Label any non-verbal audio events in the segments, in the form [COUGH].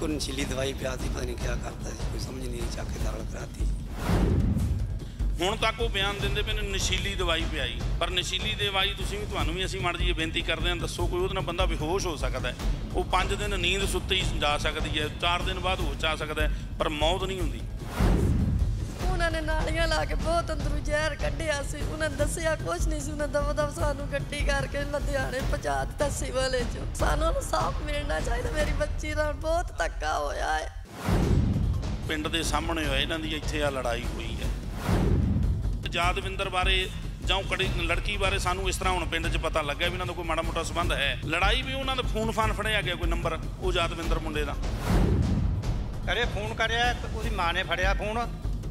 ਕੋਈ ਨਸ਼ੀਲੀ ਦਵਾਈ ਪਿਆ ਸੀ ਪਤਾ ਨਹੀਂ ਕੀ ਕਰਦਾ ਸੀ ਕੋਈ ਸਮਝ ਨਹੀਂ ਚਾਕੇ ਦਾਲ ਕਰਾਤੀ ਹੁਣ ਤੱਕ ਉਹ ਬਿਆਨ ਦਿੰਦੇ ਪਏ ਨੇ ਨਸ਼ੀਲੀ ਦਵਾਈ ਪਿਆਈ ਪਰ ਨਸ਼ੀਲੀ ਦਵਾਈ ਤੁਸੀਂ ਵੀ ਤੁਹਾਨੂੰ ਵੀ ਅਸੀਂ ਮੜ ਜੀ ਬੇਨਤੀ ਕਰਦੇ ਹਾਂ ਦੱਸੋ ਕੋਈ ਉਹਦੇ ਨਾਲ ਬੰਦਾ ਬੇਹੋਸ਼ ਹੋ ਸਕਦਾ ਹੈ ਉਹ 5 ਦਿਨ ਨੀਂਦ ਸੁੱਤੀ ਜਾ ਸਕਦੀ ਹੈ 4 ਦਿਨ ਬਾਅਦ ਹੋ ਜਾ ਸਕਦਾ ਪਰ ਮੌਤ ਨਹੀਂ ਹੁੰਦੀ ਉਹਨਾਂ ਨੇ ਨਾਲੀਆਂ ਲਾ ਕੇ ਬਹੁਤ ਅੰਦਰੋਂ ਜ਼ਹਿਰ ਕੱਢਿਆ ਸੀ ਉਹਨਾਂ ਦੱਸਿਆ ਕੁਝ ਨਹੀਂ ਸੀ ਉਹਨਾਂ ਦਵਾ ਦਵ ਸਾਨੂੰ ਗੱਡੀ ਕਰਕੇ ਲੁਧਿਆਣੇ ਪਹੁੰਚਾ ਦਿੱਤਾ ਵਾਲੇ ਚ ਸਾਨੂੰ ਸਾਫ਼ ਮਿਲਣਾ ਚਾਹੀਦਾ ਮੇਰੀ ਬੱਚੀ ਦਾ ਬਹੁਤ ਧੱਕਾ ਹੋਇਆ ਹੈ ਪਿੰਡ ਦੇ ਸਾਹਮਣੇ ਹੋਏ ਇਹਨਾਂ ਦੀ ਇੱਥੇ ਆ ਲੜਾਈ ਹੋਈ ਹੈ ਜਾਦਵਿੰਦਰ ਬਾਰੇ ਜਾਂ ਕੜੀ ਲੜਕੀ ਬਾਰੇ ਸਾਨੂੰ ਇਸ ਤਰ੍ਹਾਂ ਹੁਣ ਪਿੰਡ 'ਚ ਪਤਾ ਲੱਗਿਆ ਵੀ ਇਹਨਾਂ ਦਾ ਕੋਈ ਮਾੜਾ ਮੋਟਾ ਸਬੰਧ ਹੈ ਲੜਾਈ ਵੀ ਉਹਨਾਂ ਦੇ ਫੋਨ ਫਾਨ ਫੜਿਆ ਗਿਆ ਕੋਈ ਨੰਬਰ ਉਹ ਜਾਦਵਿੰਦਰ ਮੁੰਡੇ ਦਾ ਅਰੇ ਫੋਨ ਕਰਿਆ ਉਹਦੀ ਮਾਂ ਨੇ ਫੜਿਆ ਫੋਨ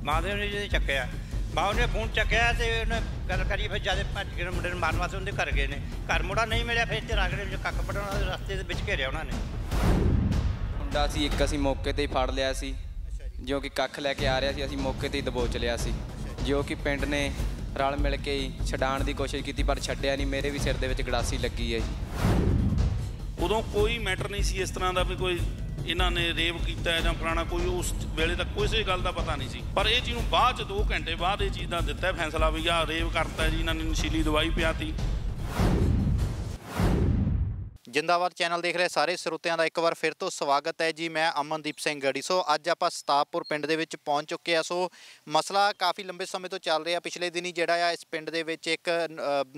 ਮਹਾਦੇਵ ਨੇ ਜਿਹਦੇ ਚੱਕਿਆ ਬਾ ਉਹਨੇ ਫੋਨ ਚੱਕਿਆ ਤੇ ਉਹਨੇ ਗੱਲ ਕਰੀ ਫਿਰ ਜਦ ਭੱਜ ਕੇ ਮੁੰਡੇ ਨੂੰ ਮਾਰਨ ਵਾਸਤੇ ਉਹਦੇ ਘਰ ਗਏ ਨੇ ਘਰ ਮੁੰਡਾ ਨਹੀਂ ਮਿਲਿਆ ਫਿਰ ਤੇ ਰਾਗੜੇ ਵਿੱਚ ਕੱਕ ਪੜਾਉਣਾ ਰਸਤੇ ਦੇ ਵਿੱਚ ਘੇਰਿਆ ਉਹਨਾਂ ਨੇ ਮੁੰਡਾ ਸੀ ਇੱਕ ਅਸੀਂ ਮੌਕੇ ਤੇ ਹੀ ਫੜ ਲਿਆ ਸੀ ਜੋ ਕਿ ਕੱਖ ਲੈ ਕੇ ਆ ਰਿਹਾ ਸੀ ਅਸੀਂ ਮੌਕੇ ਤੇ ਹੀ ਦਬੋਚ ਲਿਆ ਸੀ ਜੋ ਕਿ ਪਿੰਡ ਨੇ ਰਲ ਮਿਲ ਕੇ ਹੀ ਛਡਾਣ ਦੀ ਕੋਸ਼ਿਸ਼ ਕੀਤੀ ਪਰ ਛੱਡਿਆ ਨਹੀਂ ਮੇਰੇ ਵੀ ਸਿਰ ਦੇ ਵਿੱਚ ਗੜਾਸੀ ਲੱਗੀ ਹੈ ਜੀ ਉਦੋਂ ਕੋਈ ਮੈਟਰ ਨਹੀਂ ਸੀ ਇਸ ਤਰ੍ਹਾਂ ਦਾ ਵੀ ਕੋਈ ਇਹਨਾਂ ਨੇ ਰੇਪ ਕੀਤਾ ਜਾਂ ਫਲਾਣਾ ਕੋਈ ਉਸ ਵੇਲੇ ਤੱਕ ਕੋਈ ਸੇ ਗੱਲ ਦਾ ਪਤਾ ਨਹੀਂ ਸੀ ਪਰ ਇਹ ਚੀਜ਼ ਨੂੰ ਬਾਅਦ ਚ 2 ਘੰਟੇ ਬਾਅਦ ਇਹ ਚੀਜ਼ ਦਾ ਦਿੱਤਾ ਫੈਸਲਾ ਵੀ ਆ ਰੇਪ ਕਰਤਾ ਜੀ ਇਹਨਾਂ ਨੇ ਨਸ਼ੀਲੀ ਦਵਾਈ ਪਿਆਤੀ ਜਿੰਦਾਬਾਦ ਚੈਨਲ ਦੇਖ ਰਹੇ ਸਾਰੇ ਸਰੋਤਿਆਂ ਦਾ ਇੱਕ ਵਾਰ ਫਿਰ ਤੋਂ ਸਵਾਗਤ ਹੈ ਜੀ ਮੈਂ ਅਮਨਦੀਪ ਸਿੰਘ ਗੜੀ ਸੋ ਅੱਜ ਆਪਾਂ ਸਤਾਪੁਰ ਪਿੰਡ ਦੇ ਵਿੱਚ ਪਹੁੰਚ ਚੁੱਕੇ ਆ ਸੋ ਮਸਲਾ ਕਾਫੀ ਲੰਬੇ ਸਮੇਂ ਤੋਂ ਚੱਲ ਰਿਹਾ ਪਿਛਲੇ ਦਿਨੀ ਜਿਹੜਾ ਆ ਇਸ ਪਿੰਡ ਦੇ ਵਿੱਚ ਇੱਕ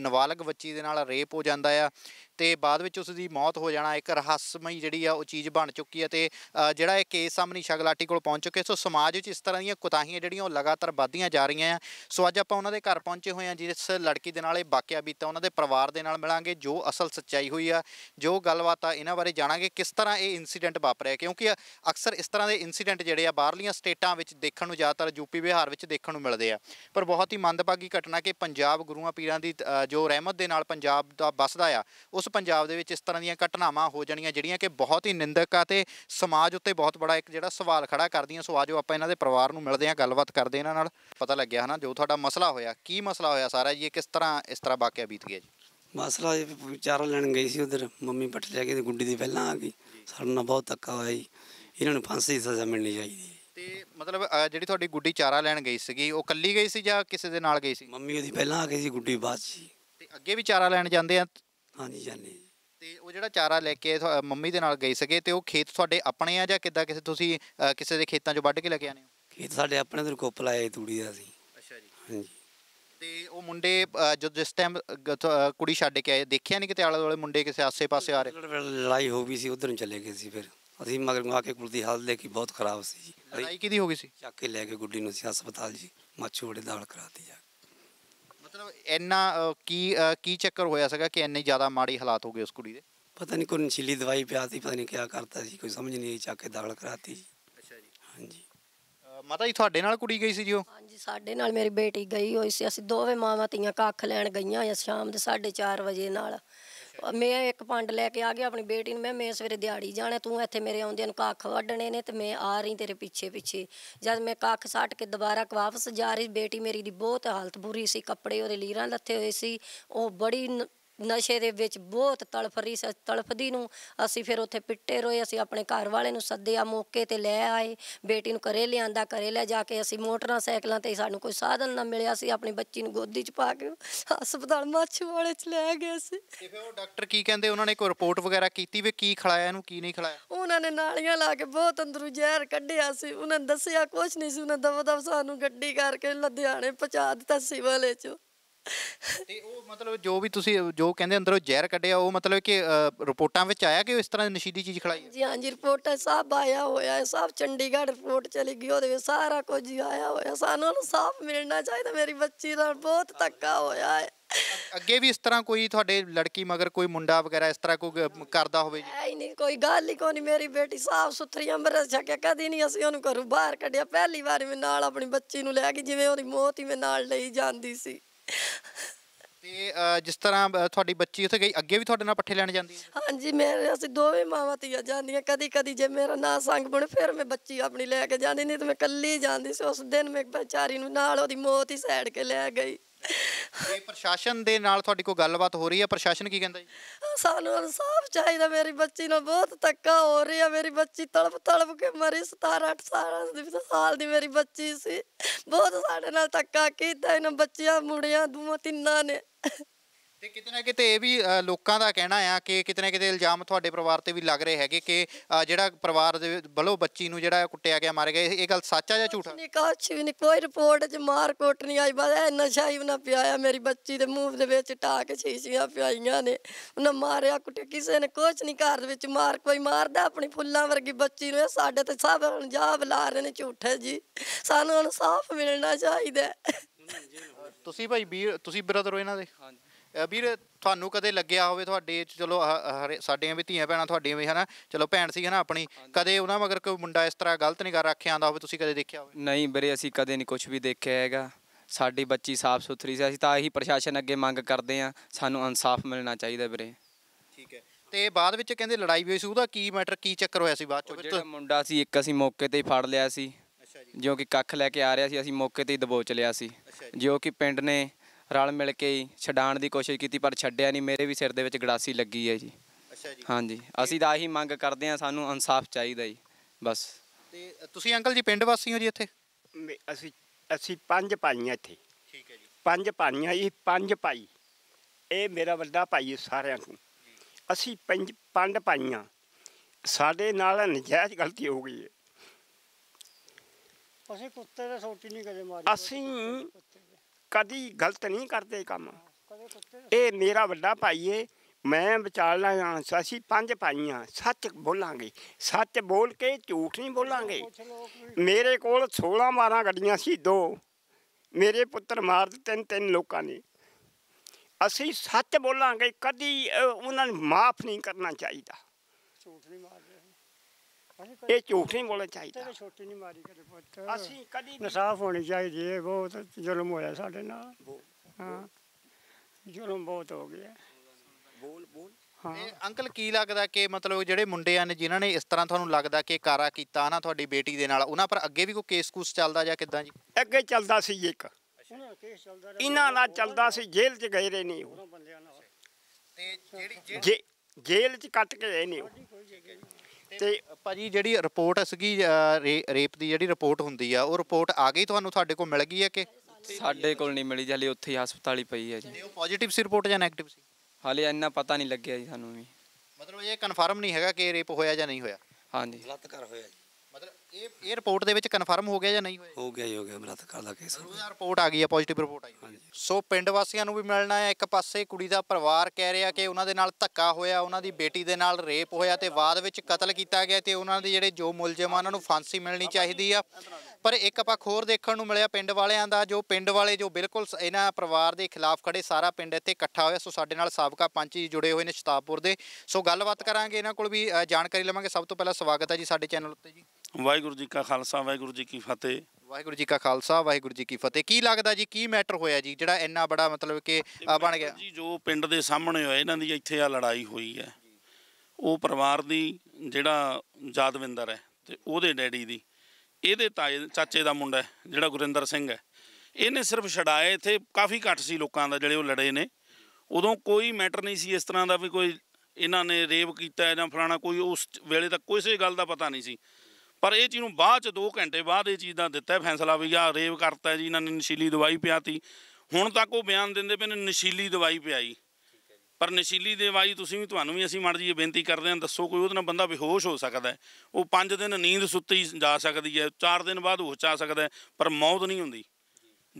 ਨਵਾਲਗ ਬੱਚੀ ਦੇ ਨਾਲ ਰੇਪ ਹੋ ਜਾਂਦਾ ਆ ਤੇ ਬਾਅਦ ਵਿੱਚ ਉਸ ਦੀ ਮੌਤ ਹੋ ਜਾਣਾ ਇੱਕ ਰਹੱਸਮਈ ਜਿਹੜੀ ਆ ਉਹ ਚੀਜ਼ ਬਣ ਚੁੱਕੀ ਹੈ ਤੇ ਜਿਹੜਾ ਇਹ ਕੇਸ ਸਾਹਮਣੇ ਸ਼ਗਲਾਟੀ ਕੋਲ ਪਹੁੰਚ ਚੁੱਕੇ ਸੋ ਸਮਾਜ ਵਿੱਚ ਇਸ ਤਰ੍ਹਾਂ ਦੀਆਂ ਕੁਤਾਹੀਆਂ ਜਿਹੜੀਆਂ ਉਹ ਲਗਾਤਾਰ ਵੱਧਦੀਆਂ ਜਾ ਰਹੀਆਂ ਆ ਸੋ ਅੱਜ ਆਪਾਂ ਉਹਨਾਂ ਦੇ ਘਰ ਪਹੁੰਚੇ ਹੋਏ ਆ ਜਿਸ ਲੜਕੀ ਦੇ ਨਾਲ ਇਹ ਵਾਕਿਆ ਬੀਤਾ ਉਹਨਾਂ ਦੇ ਪਰਿਵਾਰ ਦੇ ਨਾਲ ਮਿਲਾਂਗੇ ਜੋ ਅਸਲ ਸੱਚਾਈ ਹੋਈ ਆ ਜੋ ਗੱਲਬਾਤ ਆ ਇਹਨਾਂ ਬਾਰੇ ਜਾਣਾਂਗੇ ਕਿਸ ਤਰ੍ਹਾਂ ਇਹ ਇਨਸੀਡੈਂਟ ਵਾਪਰਿਆ ਕਿਉਂਕਿ ਅਕਸਰ ਇਸ ਤਰ੍ਹਾਂ ਦੇ ਇਨਸੀਡੈਂਟ ਜਿਹੜੇ ਆ ਬਾਹਰਲੀਆਂ ਸਟੇਟਾਂ ਵਿੱਚ ਦੇਖਣ ਨੂੰ ਜ਼ਿਆਦਾਤਰ ਯੂਪੀ ਬਿਹਾਰ ਵਿੱਚ ਦੇਖਣ ਨੂੰ ਮਿਲਦੇ ਆ ਪਰ ਬਹੁਤ ਹੀ ਮੰਦਭਾਗੀ ਘਟਨਾ ਕਿ ਪੰਜਾਬ ਗੁਰੂਆਂ ਪੀਰਾਂ ਦੀ ਜੋ ਰਹਿਮਤ ਦੇ ਨਾਲ ਪੰਜਾਬ ਦਾ ਬਸਦਾ ਆ ਉਸ ਪੰਜਾਬ ਦੇ ਵਿੱਚ ਇਸ ਤਰ੍ਹਾਂ ਦੀਆਂ ਘਟਨਾਵਾਂ ਹੋ ਜਾਣੀਆਂ ਜਿਹੜੀਆਂ ਕਿ ਬਹੁਤ ਹੀ ਨਿੰਦਕ ਆ ਤੇ ਸਮਾਜ ਉੱਤੇ ਬਹੁਤ ਬੜਾ ਇੱਕ ਜਿਹੜਾ ਸਵਾਲ ਖੜਾ ਕਰਦੀਆਂ ਸੋ ਆਜੋ ਆਪਾਂ ਇਹਨਾਂ ਦੇ ਪਰਿਵਾਰ ਨੂੰ ਮਿਲਦੇ ਹਾਂ ਗੱਲਬਾਤ ਕਰਦੇ ਇਹਨਾਂ ਨਾਲ ਪਤਾ ਲੱਗਿਆ ਹਨਾ ਜੋ ਤੁਹਾਡਾ ਮਸਲਾ ਹੋਇਆ ਕੀ ਮਸਲਾ ਹੋਇਆ ਸਾਰਾ ਜੀ ਇਹ ਕਿਸ ਤਰ੍ਹਾਂ ਇਸ ਤਰ੍ਹਾਂ ਵਾਕਿਆ ਬੀਤ ਗਿਆ ਜੀ ਮਸਲਾ ਇਹ ਵਿਚਾਰਾ ਲੈਣ ਗਈ ਸੀ ਉਧਰ ਮੰਮੀ ਪੱਟ ਲੈ ਕੇ ਗੁੱਡੀ ਦੀ ਪਹਿਲਾਂ ਆ ਗਈ ਸਾਡੇ ਨਾਲ ਬਹੁਤ ਧੱਕਾ ਹੋਇਆ ਜੀ ਇਹਨਾਂ ਨੂੰ ਫਾਂਸੀ ਦੀ ਸਜ਼ਾ ਮਿਲਣੀ ਚਾਹੀਦੀ ਤੇ ਮਤਲਬ ਜਿਹੜੀ ਤੁਹਾਡੀ ਗੁੱਡੀ ਚਾਰਾ ਲੈਣ ਗਈ ਸੀਗੀ ਉਹ ਕੱਲੀ ਗਈ ਸੀ ਜਾਂ ਕਿਸੇ ਦੇ ਨਾਲ ਗਈ ਸੀ ਮੰਮੀ ਉਹਦੀ ਪਹਿਲਾਂ ਆ ਗਈ ਸੀ ਗੁੱਡੀ ਬਾਅਦ ਸੀ ਤੇ ਅੱਗੇ ਵੀ ਚਾਰਾ ਲੈਣ ਜਾਂਦੇ ਆ ਹਾਂਜੀ ਜਾਨੀ ਤੇ ਉਹ ਜਿਹੜਾ ਚਾਰਾ ਲੈ ਕੇ ਮੰਮੀ ਦੇ ਨਾਲ ਗਈ ਸੀਗੇ ਤੇ ਉਹ ਖੇਤ ਤੁਹਾਡੇ ਆਪਣੇ ਆ ਜਾਂ ਕਿੱਦਾਂ ਕਿਸੇ ਤੁਸੀਂ ਕਿਸੇ ਦੇ ਖੇਤਾਂ ਚੋਂ ਵੱਢ ਕੇ ਲੈ ਕੇ ਆਨੇ ਹੋ ਖੇਤ ਸਾਡੇ ਆਪਣੇ ਤੋਂ ਕੋਪ ਲਾਏ ਤੂੜੀ ਦਾ ਸੀ ਅੱਛਾ ਜੀ ਹਾਂਜੀ ਤੇ ਉਹ ਮੁੰਡੇ ਅ, ਜਿਸ ਟਾਈਮ ਕੁੜੀ ਛੱਡ ਕੇ ਆਏ ਦੇਖਿਆ ਨਹੀਂ ਕਿਤੇ ਆਲੇ ਦੁਆਲੇ ਮੁੰਡੇ ਕਿਸੇ ਆਸੇ-ਪਾਸੇ ਆ ਰਹੇ ਲੜਾਈ ਹੋ ਗਈ ਸੀ ਉਧਰ ਨੂੰ ਚਲੇ ਗਏ ਸੀ ਫਿਰ ਅਸੀਂ ਮਗਰ ਆ ਕੇ ਕੁੜੀ ਦੀ ਹਾਲਤ ਦੇਖੀ ਬਹੁਤ ਖਰਾਬ ਸੀ ਜੀ ਲੜਾਈ ਕਿਹਦੀ ਹੋ ਗਈ ਸੀ ਚੱਕ ਕੇ ਲੈ ਕੇ ਗੁੱਡੀ ਨੂੰ ਸੀ ਹਸਪਤਾਲ ਜੀ ਮਾਛੂੜੇ ਦਾਲ ਕਰਾਤੀ ਮਤਲਬ ਇੰਨਾ ਕੀ ਕੀ ਚੱਕਰ ਹੋਇਆ ਸੀਗਾ ਕਿ ਇੰਨੇ ਜ਼ਿਆਦਾ ਮਾੜੀ ਹਾਲਾਤ ਹੋ ਗਏ ਉਸ ਕੁੜੀ ਦੇ ਪਤਾ ਨਹੀਂ ਕੋਈ ਨਸ਼ੀਲੀ ਦਵਾਈ ਪਿਆ ਸੀ ਪਤਾ ਨਹੀਂ ਕਿਆ ਕਰਤਾ ਸੀ ਕੋਈ ਸਮਝ ਨਹੀਂ ਆਈ ਚੱਕ ਕੇ ਦਾਖਲ ਕਰਾਤੀ ਜੀ ਅੱਛਾ ਜੀ ਹਾਂਜੀ ਮਾਤਾ ਜੀ ਤੁਹਾਡੇ ਨਾਲ ਕੁੜੀ ਗਈ ਸੀ ਜੀ ਉਹ ਹਾਂਜੀ ਸਾਡੇ ਨਾਲ ਮੇਰੀ ਬੇਟੀ ਗਈ ਹੋਈ ਸੀ ਅਸੀਂ ਦੋਵੇਂ ਮਾਵਾਂ ਤੀਆਂ ਕੱਖ ਲੈਣ ਗਈਆਂ ਆ ਸ਼ਾਮ ਦੇ 4:30 ਵਜੇ ਨਾਲ ਮੈਂ ਇੱਕ ਪੰਡ ਲੈ ਕੇ ਆ ਗਿਆ ਆਪਣੀ ਬੇਟੀ ਨੂੰ ਮੈਂ ਮੈਂ ਸਵੇਰੇ ਦਿਹਾੜੀ ਜਾਣਾ ਤੂੰ ਇੱਥੇ ਮੇਰੇ ਆਉਂਦਿਆਂ ਨੂੰ ਕੱਖ ਵੱਢਣੇ ਨੇ ਤੇ ਮੈਂ ਆ ਰਹੀ ਤੇਰੇ ਪਿੱਛੇ ਪਿੱਛੇ ਜਦ ਮੈਂ ਕੱਖ ਸਾਟ ਕੇ ਦੁਬਾਰਾ ਵਾਪਸ ਜਾ ਰਹੀ ਬੇਟੀ ਮੇਰੀ ਦੀ ਬਹੁਤ ਹਾਲਤ ਬੁਰੀ ਸੀ ਕੱਪੜੇ ਉਹਦੇ ਲੀਰਾਂ ਲੱਥੇ ਹੋਏ ਸੀ ਉਹ ਬੜੀ ਨਸ਼ੇ ਦੇ ਵਿੱਚ ਬਹੁਤ ਤੜਫ ਰਹੀ ਸੀ ਤੜਫਦੀ ਨੂੰ ਅਸੀਂ ਫਿਰ ਉੱਥੇ ਪਿੱਟੇ ਰੋਏ ਅਸੀਂ ਆਪਣੇ ਘਰ ਵਾਲੇ ਨੂੰ ਸੱਦਿਆ ਮੌਕੇ ਤੇ ਲੈ ਆਏ ਬੇਟੀ ਨੂੰ ਘਰੇ ਲਿਆਂਦਾ ਘਰੇ ਲੈ ਜਾ ਕੇ ਅਸੀਂ ਮੋਟਰਾਂ ਸਾਈਕਲਾਂ ਤੇ ਸਾਨੂੰ ਕੋਈ ਸਾਧਨ ਨਾ ਮਿਲਿਆ ਸੀ ਆਪਣੀ ਬੱਚੀ ਨੂੰ ਗੋਦੀ 'ਚ ਪਾ ਕੇ ਹਸਪਤਾਲ ਵਾਲੇ 'ਚ ਲੈ ਗਏ ਸੀ ਤੇ ਫਿਰ ਉਹ ਡਾਕਟਰ ਕੀ ਕਹਿੰਦੇ ਉਹਨਾਂ ਨੇ ਕੋਈ ਰਿਪੋਰਟ ਵਗੈਰਾ ਕੀਤੀ ਵੀ ਕੀ ਖਿਲਾਇਆ ਇਹਨੂੰ ਕੀ ਨਹੀਂ ਖਿਲਾਇਆ ਉਹਨਾਂ ਨੇ ਨਾਲੀਆਂ ਲਾ ਕੇ ਬਹੁਤ ਅੰਦਰੋਂ ਜ਼ਹਿਰ ਕੱਢਿਆ ਸੀ ਉਹਨਾਂ ਨੇ ਦੱਸਿਆ ਕੁਝ ਨਹੀਂ ਸੀ ਉਹਨਾਂ ਦਵਾ ਦਵ ਸਾਨੂੰ ਗੱਡੀ ਕਰਕੇ ਲੁਧਿਆਣੇ ਪਹੁੰਚਾ ਦਿੱਤਾ ਸਿਵਲ 'ਚ ਤੇ ਉਹ ਮਤਲਬ ਜੋ ਵੀ ਤੁਸੀਂ ਜੋ ਕਹਿੰਦੇ ਅੰਦਰੋਂ ਜ਼ਹਿਰ ਕੱਢਿਆ ਉਹ ਮਤਲਬ ਕਿ ਰਿਪੋਰਟਾਂ ਵਿੱਚ ਆਇਆ ਕਿ ਇਸ ਤਰ੍ਹਾਂ ਦੀ ਨਸ਼ੀਲੀ ਚੀਜ਼ ਖਿਲਾਈ ਜੀ ਹਾਂ ਜੀ ਰਿਪੋਰਟ ਸਭ ਆਇਆ ਹੋਇਆ ਹੈ ਸਭ ਚੰਡੀਗੜ੍ਹ ਰਿਪੋਰਟ ਚਲੀ ਗਈ ਉਹਦੇ ਵਿੱਚ ਸਾਰਾ ਕੁਝ ਆਇਆ ਹੋਇਆ ਸਾਨੂੰ ਸਾਫ਼ ਮਿਲਣਾ ਚਾਹੀਦਾ ਮੇਰੀ ਬੱਚੀ ਦਾ ਬਹੁਤ ਧੱਕਾ ਹੋਇਆ ਹੈ ਅੱਗੇ ਵੀ ਇਸ ਤਰ੍ਹਾਂ ਕੋਈ ਤੁਹਾਡੇ ਲੜਕੀ ਮਗਰ ਕੋਈ ਮੁੰਡਾ ਵਗੈਰਾ ਇਸ ਤਰ੍ਹਾਂ ਕੋਈ ਕਰਦਾ ਹੋਵੇ ਜੀ ਨਹੀਂ ਨਹੀਂ ਕੋਈ ਗੱਲ ਹੀ ਕੋਈ ਨਹੀਂ ਮੇਰੀ ਬੇਟੀ ਸਾਫ ਸੁਥਰੀ ਅੰਮ੍ਰਿਤ ਛਕਿਆ ਕਦੀ ਨਹੀਂ ਅਸੀਂ ਉਹਨੂੰ ਘਰੋਂ ਬਾਹਰ ਕੱਢਿਆ ਪਹਿਲੀ ਵਾਰ ਮੈਂ ਨਾਲ ਆਪਣੀ ਬੱਚੀ ਨੂੰ ਲੈ ਕੇ ਜਿਵੇਂ ਉਹਦੀ ਮੌਤ ਹੀ ਮੈਂ ਨਾਲ ਲਈ ਜਾਂਦੀ ਸੀ ਤੇ ਜਿਸ ਤਰ੍ਹਾਂ ਤੁਹਾਡੀ ਬੱਚੀ ਉੱਥੇ ਗਈ ਅੱਗੇ ਵੀ ਤੁਹਾਡੇ ਨਾਲ ਪੱਠੇ ਲੈਣ ਜਾਂਦੀ ਹੈ ਹਾਂਜੀ ਮੈਂ ਅਸੀਂ ਦੋਵੇਂ ਮਾਵਾਂ ਧੀਆਂ ਜਾਂਦੀਆਂ ਕਦੀ ਕਦੀ ਜੇ ਮੇਰਾ ਨਾਂ ਸੰਗ ਬਣ ਫਿਰ ਮੈਂ ਬੱਚੀ ਆਪਣੀ ਲੈ ਕੇ ਜਾਂਦੀ ਨਹੀਂ ਤੇ ਮੈਂ ਇਕੱਲੀ ਜਾਂਦੀ ਸੀ ਉਸ ਦਿਨ ਮੈਂ ਵਿਚਾਰੀ ਨੂੰ ਨਾਲ ਉਹਦੀ ਮੌਤ ਹੀ ਸਾਈਡ ਕੇ ਲੈ ਗਈ ਇਹ ਪ੍ਰਸ਼ਾਸਨ ਦੇ ਨਾਲ ਤੁਹਾਡੀ ਕੋਈ ਗੱਲਬਾਤ ਹੋ ਰਹੀ ਹੈ ਪ੍ਰਸ਼ਾਸਨ ਕੀ ਕਹਿੰਦਾ ਜੀ ਸਾਨੂੰ ਇਨਸਾਫ ਚਾਹੀਦਾ ਮੇਰੀ ਬੱਚੀ ਨੂੰ ਬਹੁਤ ਤੱਕਾ ਹੋ ਰਿਹਾ ਮੇਰੀ ਬੱਚੀ ਤੜਪ ਤੜਪ ਕੇ ਮਰੀ 17 18 ਸਾਲ ਦੀ ਸਾਲ ਦੀ ਮੇਰੀ ਬੱਚੀ ਸੀ ਬਹੁਤ ਸਾਡੇ ਨਾਲ ਤੱਕਾ ਕੀਤਾ ਇਹਨਾਂ ਬੱਚਿਆਂ ਮੁੰਡਿਆਂ ਦੂਆਂ ਤਿੰਨਾਂ ਨੇ [LAUGHS] ਤੇ ਕਿਤੇ ਨਾ ਕਿਤੇ ਇਹ ਵੀ ਲੋਕਾਂ ਦਾ ਕਹਿਣਾ ਆ ਕਿ ਕਿਤੇ ਨਾ ਕਿਤੇ ਇਲਜ਼ਾਮ ਤੁਹਾਡੇ ਪਰਿਵਾਰ ਤੇ ਵੀ ਲੱਗ ਰਹੇ ਹੈਗੇ ਕਿ ਜਿਹੜਾ ਪਰਿਵਾਰ ਦੇ ਵੱਲੋਂ ਬੱਚੀ ਨੂੰ ਜਿਹੜਾ ਕੁੱਟਿਆ ਗਿਆ ਮਾਰ ਗਿਆ ਇਹ ਗੱਲ ਸੱਚ ਆ ਜਾਂ ਝੂਠ ਆ ਨਹੀਂ ਕੁਛ ਵੀ ਨਹੀਂ ਕੋਈ ਰਿਪੋਰਟ 'ਚ ਮਾਰ ਕੁੱਟ ਨਹੀਂ ਆਈ ਬਸ ਇਹ ਨਸ਼ਾ ਹੀ ਨਾ ਪਿਆਇਆ ਮੇਰੀ ਬੱਚੀ ਦੇ ਮੂੰਹ ਦੇ ਵਿੱਚ ਟਾਕ ਸ਼ੀਸ਼ੀਆਂ ਪਿਆਈਆਂ ਨੇ ਉਹਨਾਂ ਮਾਰਿਆ ਕੁੱਟਿਆ ਕਿਸੇ ਨੇ ਕੁਛ ਨਹੀਂ ਘਰ ਦੇ ਵਿੱਚ ਮਾਰ ਕੋਈ ਮਾਰਦਾ ਆਪਣੀ ਫੁੱਲਾਂ ਵਰਗੀ ਬੱਚੀ ਨੂੰ ਸਾਡੇ ਤੇ ਸਭ ਹੁਣ ਜਾ ਬੁਲਾ ਰਹੇ ਨੇ ਝੂਠੇ ਜੀ ਸਾਨੂੰ ਇਨਸਾਫ ਮਿਲਣਾ ਚਾਹੀਦਾ ਤੁਸੀਂ ਭਾਈ ਵੀਰ ਤੁਸੀਂ ਬ੍ਰਦਰ ਹੋ ਇਹਨਾਂ ਦੇ ਹਾਂਜੀ ਵੀਰ ਤੁਹਾਨੂੰ ਕਦੇ ਲੱਗਿਆ ਹੋਵੇ ਤੁਹਾਡੇ ਚਲੋ ਸਾਡੀਆਂ ਵੀ ਧੀਆਂ ਭੈਣਾਂ ਤੁਹਾਡੀਆਂ ਵੀ ਹਨਾ ਚਲੋ ਭੈਣ ਸੀ ਹਨਾ ਆਪਣੀ ਕਦੇ ਉਹਨਾਂ ਮਗਰ ਕੋਈ ਮੁੰਡਾ ਇਸ ਤਰ੍ਹਾਂ ਗਲਤ ਨਹੀਂ ਕਰ ਰੱਖਿਆ ਆਂਦਾ ਹੋਵੇ ਤੁਸੀਂ ਕਦੇ ਦੇਖਿਆ ਹੋਵੇ ਨਹੀਂ ਵੀਰੇ ਅਸੀਂ ਕਦੇ ਨਹੀਂ ਕੁਝ ਵੀ ਦੇਖਿਆ ਹੈਗਾ ਸਾਡੀ ਬੱਚੀ ਸਾਫ ਸੁਥਰੀ ਸੀ ਅਸੀਂ ਤਾਂ ਇਹੀ ਪ੍ਰਸ਼ਾਸਨ ਅੱਗੇ ਮੰਗ ਕਰਦੇ ਆ ਸਾਨੂੰ ਇਨਸਾਫ ਮਿਲਣਾ ਚਾਹੀਦਾ ਵੀਰੇ ਠੀਕ ਹੈ ਤੇ ਬਾਅਦ ਵਿੱਚ ਕਹਿੰਦੇ ਲੜਾਈ ਹੋਈ ਸੀ ਉਹਦਾ ਕੀ ਮੈਟਰ ਕੀ ਚੱਕਰ ਹੋਇਆ ਸੀ ਬਾਅਦ ਚੋਂ ਜਿਹੜਾ ਮੁੰਡਾ ਸੀ ਇੱਕ ਅਸੀਂ ਮੌਕੇ ਤੇ ਫੜ ਲਿਆ ਸੀ ਜੋ ਕਿ ਕੱਖ ਲੈ ਕੇ ਆ ਰਿਹਾ ਸੀ ਅਸੀਂ ਮੌਕੇ ਤੇ ਹੀ ਦਬੋਚ ਲਿਆ ਸੀ ਜੋ ਕਿ ਪਿੰਡ ਨੇ ਰਲ ਮਿਲ ਕੇ ਹੀ ਛਡਾਣ ਦੀ ਕੋਸ਼ਿਸ਼ ਕੀਤੀ ਪਰ ਛੱਡਿਆ ਨਹੀਂ ਮੇਰੇ ਵੀ ਸਿਰ ਦੇ ਵਿੱਚ ਗੜਾਸੀ ਲੱਗੀ ਹੈ ਜੀ ਅੱਛਾ ਜੀ ਹਾਂਜੀ ਅਸੀਂ ਤਾਂ ਆਹੀ ਮੰਗ ਕਰਦੇ ਹਾਂ ਸਾਨੂੰ ਇਨਸਾਫ ਚਾਹੀਦਾ ਜੀ ਬਸ ਤੇ ਤੁਸੀਂ ਅੰਕਲ ਜੀ ਪਿੰਡ ਵਾਸੀ ਹੋ ਜੀ ਇੱਥੇ ਅਸੀਂ ਅਸੀਂ ਪੰਜ ਪਾਈਆਂ ਇੱਥੇ ਠੀਕ ਹੈ ਜੀ ਪੰਜ ਪਾਈਆਂ ਇਹ ਪੰਜ ਪਾਈ ਇਹ ਮੇਰਾ ਵੱਡਾ ਭਾਈ ਹੈ ਸਾਰਿਆਂ ਨੂੰ ਅਸੀਂ ਪੰਜ ਪੰਡ ਪਾਈਆਂ ਸਾਡੇ ਨਾਲ ਨਜਾਇਜ਼ ਗਲਤੀ ਹੋ ਗਈ ਹੈ ਅਸੀਂ ਕੁੱਤੇ ਦੇ ਸੋਟੀ ਨਹੀਂ ਕਦੇ ਮਾਰੀ ਅਸੀਂ ਕਦੀ ਗਲਤ ਨਹੀਂ ਕਰਦੇ ਕੰਮ ਇਹ ਮੇਰਾ ਵੱਡਾ ਭਾਈ ਏ ਮੈਂ ਲਾ ਜਾਂ ਸਾਸੀ ਪੰਜ ਪਾਈਆਂ ਸੱਚ ਬੋਲਾਂਗੇ ਸੱਚ ਬੋਲ ਕੇ ਝੂਠ ਨਹੀਂ ਬੋਲਾਂਗੇ ਮੇਰੇ ਕੋਲ 16 12 ਗੱਡੀਆਂ ਸੀ ਦੋ ਮੇਰੇ ਪੁੱਤਰ ਮਾਰ ਦਿੱਤੇ ਤਿੰਨ ਤਿੰਨ ਲੋਕਾਂ ਨੇ ਅਸੀਂ ਸੱਚ ਬੋਲਾਂਗੇ ਕਦੀ ਉਹਨਾਂ ਨੂੰ ਮਾਫ ਨਹੀਂ ਕਰਨਾ ਚਾਹੀਦਾ ਝੂਠ ਨਹੀਂ ਇਹ ਝੂਠ ਨਹੀਂ ਬੋਲਣਾ ਚਾਹੀਦਾ ਛੋਟੀ ਨਹੀਂ ਮਾਰੀ ਕਦੇ ਪੁੱਤ ਅਸੀਂ ਕਦੀ ਇਨਸਾਫ ਹੋਣੀ ਚਾਹੀਦੀ ਹੈ ਬਹੁਤ ਜ਼ੁਲਮ ਹੋਇਆ ਸਾਡੇ ਨਾਲ ਹਾਂ ਜ਼ੁਲਮ ਬਹੁਤ ਹੋ ਗਿਆ ਬੋਲ ਬੋਲ ਇਹ ਅੰਕਲ ਕੀ ਲੱਗਦਾ ਕਿ ਮਤਲਬ ਜਿਹੜੇ ਮੁੰਡੇ ਨੇ ਜਿਨ੍ਹਾਂ ਨੇ ਇਸ ਤਰ੍ਹਾਂ ਤੁਹਾਨੂੰ ਲੱਗਦਾ ਕਿ ਕਾਰਾ ਕੀਤਾ ਨਾ ਤੁਹਾਡੀ ਬੇਟੀ ਦੇ ਨਾਲ ਉਹਨਾਂ ਪਰ ਅੱਗੇ ਵੀ ਕੋਈ ਕੇਸ ਕੂਸ ਚੱਲਦਾ ਜਾਂ ਕਿਦਾਂ ਜੀ ਅੱਗੇ ਚੱਲਦਾ ਸੀ ਇੱਕ ਇਹਨਾਂ ਨਾਲ ਚੱਲਦਾ ਸੀ ਜੇਲ੍ਹ 'ਚ ਗਏ ਰਹੇ ਨਹੀਂ ਉਹ ਤੇ ਜਿਹੜੀ ਜੇਲ੍ਹ 'ਚ ਕੱਟ ਕੇ ਗਏ ਨਹੀਂ ਉਹ ਤੇ ਭਾਜੀ ਜਿਹੜੀ ਰਿਪੋਰਟ ਸੀਗੀ ਰੇਪ ਦੀ ਜਿਹੜੀ ਰਿਪੋਰਟ ਹੁੰਦੀ ਆ ਉਹ ਰਿਪੋਰਟ ਆ ਗਈ ਤੁਹਾਨੂੰ ਤੁਹਾਡੇ ਕੋਲ ਮਿਲ ਗਈ ਹੈ ਕਿ ਸਾਡੇ ਕੋਲ ਨਹੀਂ ਮਿਲੀ ਜਾਲੀ ਉੱਥੇ ਹੀ ਹਸਪਤਾਲ ਹੀ ਪਈ ਹੈ ਜੀ ਉਹ ਪੋਜ਼ਿਟਿਵ ਸੀ ਰਿਪੋਰਟ ਜਾਂ ਨੈਗੇਟਿਵ ਸੀ ਹਾਲੇ ਇੰਨਾ ਪਤਾ ਨਹੀਂ ਲੱਗਿਆ ਜੀ ਸਾਨੂੰ ਵੀ ਮਤਲਬ ਇਹ ਕਨਫਰਮ ਨਹੀਂ ਹੈਗਾ ਕਿ ਰੇਪ ਹੋਇਆ ਜਾਂ ਨਹੀਂ ਹੋਇਆ ਹਾਂਜੀ ਗਲਤ ਕਰ ਹੋਇਆ ਜੀ ਇਹ ਇਹ ਰਿਪੋਰਟ ਦੇ ਵਿੱਚ ਕਨਫਰਮ ਹੋ ਗਿਆ ਜਾਂ ਨਹੀਂ ਹੋਇਆ ਹੋ ਗਿਆ ਹੀ ਹੋ ਗਿਆ ਬਲਾਤਕਾਰ ਦਾ ਕੇਸ ਉਹਦਾ ਰਿਪੋਰਟ ਆ ਗਈ ਹੈ ਪੋਜ਼ਿਟਿਵ ਰਿਪੋਰਟ ਆਈ ਹੈ। ਸੋ ਪਿੰਡ ਵਾਸੀਆਂ ਨੂੰ ਵੀ ਮਿਲਣਾ ਹੈ ਇੱਕ ਪਾਸੇ ਕੁੜੀ ਦਾ ਪਰਿਵਾਰ ਕਹਿ ਰਿਹਾ ਕਿ ਉਹਨਾਂ ਦੇ ਨਾਲ ਧੱਕਾ ਹੋਇਆ ਉਹਨਾਂ ਦੀ ਬੇਟੀ ਦੇ ਨਾਲ ਰੇਪ ਹੋਇਆ ਤੇ ਬਾਅਦ ਵਿੱਚ ਕਤਲ ਕੀਤਾ ਗਿਆ ਤੇ ਉਹਨਾਂ ਦੇ ਜਿਹੜੇ ਜੋ ਮੁਲਜ਼ਮ ਆ ਉਹਨਾਂ ਨੂੰ ਫਾਂਸੀ ਮਿਲਣੀ ਚਾਹੀਦੀ ਆ ਪਰ ਇੱਕ ਪੱਖ ਹੋਰ ਦੇਖਣ ਨੂੰ ਮਿਲਿਆ ਪਿੰਡ ਵਾਲਿਆਂ ਦਾ ਜੋ ਪਿੰਡ ਵਾਲੇ ਜੋ ਬਿਲਕੁਲ ਇਹਨਾਂ ਪਰਿਵਾਰ ਦੇ ਖਿਲਾਫ ਖੜੇ ਸਾਰਾ ਪਿੰਡ ਇੱਥੇ ਇਕੱਠਾ ਹੋਇਆ ਸੋ ਸਾਡੇ ਨਾਲ ਸਾਬਕਾ ਪੰਚ ਜੀ ਜੁੜੇ ਹੋਏ ਨੇ ਸ਼ਤਾਪੁਰ ਦੇ ਸੋ ਗੱਲਬਾਤ ਕਰਾਂਗੇ ਇਹਨਾਂ ਕੋਲ ਵੀ ਜਾਣਕਾਰੀ ਲਵਾਂਗੇ ਸਭ ਤੋਂ ਪਹਿਲਾਂ ਸਵਾਗਤ ਹੈ ਜੀ ਸਾਡੇ ਚੈਨਲ ਉੱਤੇ ਜੀ ਵਾਹਿਗੁਰੂ ਜੀ ਕਾ ਖਾਲਸਾ ਵਾਹਿਗੁਰੂ ਜੀ ਕੀ ਫਤਿਹ ਵਾਹਿਗੁਰੂ ਜੀ ਕਾ ਖਾਲਸਾ ਵਾਹਿਗੁਰੂ ਜੀ ਕੀ ਫਤਿਹ ਕੀ ਲੱਗਦਾ ਜੀ ਕੀ ਮੈਟਰ ਹੋਇਆ ਜੀ ਜਿਹੜਾ ਇੰਨਾ ਬੜਾ ਮਤਲਬ ਕਿ ਬਣ ਗਿਆ ਜੀ ਜੋ ਪਿੰਡ ਦੇ ਸਾਹਮਣੇ ਹੋਇਆ ਇਹਨਾਂ ਦੀ ਇੱਥੇ ਆ ਲੜਾਈ ਹੋਈ ਹੈ ਉਹ ਪਰਿਵਾਰ ਦੀ ਜਿਹੜਾ ਜਾਦਵਿੰਦਰ ਹੈ ਤੇ ਉਹਦੇ ਡੈਡੀ ਦੀ ਇਹਦੇ ਤਾਏ ਚਾਚੇ ਦਾ ਮੁੰਡਾ ਜਿਹੜਾ ਗੁਰਿੰਦਰ ਸਿੰਘ ਹੈ ਇਹਨੇ ਸਿਰਫ ਛਡਾਏ ਇੱਥੇ ਕਾਫੀ ਘੱਟ ਸੀ ਲੋਕਾਂ ਦਾ ਜਿਹੜੇ ਉਹ ਲੜੇ ਨੇ ਉਦੋਂ ਕੋਈ ਮੈਟਰ ਨਹੀਂ ਸੀ ਇਸ ਤਰ੍ਹਾਂ ਦਾ ਵੀ ਕੋਈ ਇਹਨਾਂ ਨੇ ਰੇਪ ਕੀਤਾ ਜਾਂ ਫਲਾਣਾ ਕੋਈ ਉਸ ਵੇਲੇ ਤੱਕ ਸੇ ਗੱਲ ਦਾ ਪਤਾ ਨਹੀਂ ਸੀ ਪਰ ਇਹ ਚੀਜ਼ ਨੂੰ ਬਾਅਦ ਚ 2 ਘੰਟੇ ਬਾਅਦ ਇਹ ਚੀਜ਼ ਦਾ ਦਿੱਤਾ ਫੈਸਲਾ ਵੀ ਆ ਰੇਵ ਕਰਤਾ ਜੀ ਇਹਨਾਂ ਨੇ ਨਸ਼ੀਲੀ ਦਵਾਈ ਪਿਆਤੀ ਹੁਣ ਤੱਕ ਉਹ ਬਿਆਨ ਦਿੰਦੇ ਪਏ ਨੇ ਨਸ਼ੀਲੀ ਦਵਾਈ ਪਿਆਈ ਪਰ ਨਸ਼ੀਲੀ ਦਵਾਈ ਤੁਸੀਂ ਵੀ ਤੁਹਾਨੂੰ ਵੀ ਅਸੀਂ ਮੜ ਜੀ ਬੇਨਤੀ ਕਰਦੇ ਹਾਂ ਦੱਸੋ ਕੋਈ ਉਹਦੇ ਨਾਲ ਬੰਦਾ ਬੇਹੋਸ਼ ਹੋ ਸਕਦਾ ਹੈ ਉਹ 5 ਦਿਨ ਨੀਂਦ ਸੁੱਤੀ ਜਾ ਸਕਦੀ ਹੈ 4 ਦਿਨ ਬਾਅਦ ਹੋਸ਼ ਆ ਸਕਦਾ ਪਰ ਮੌਤ ਨਹੀਂ ਹੁੰਦੀ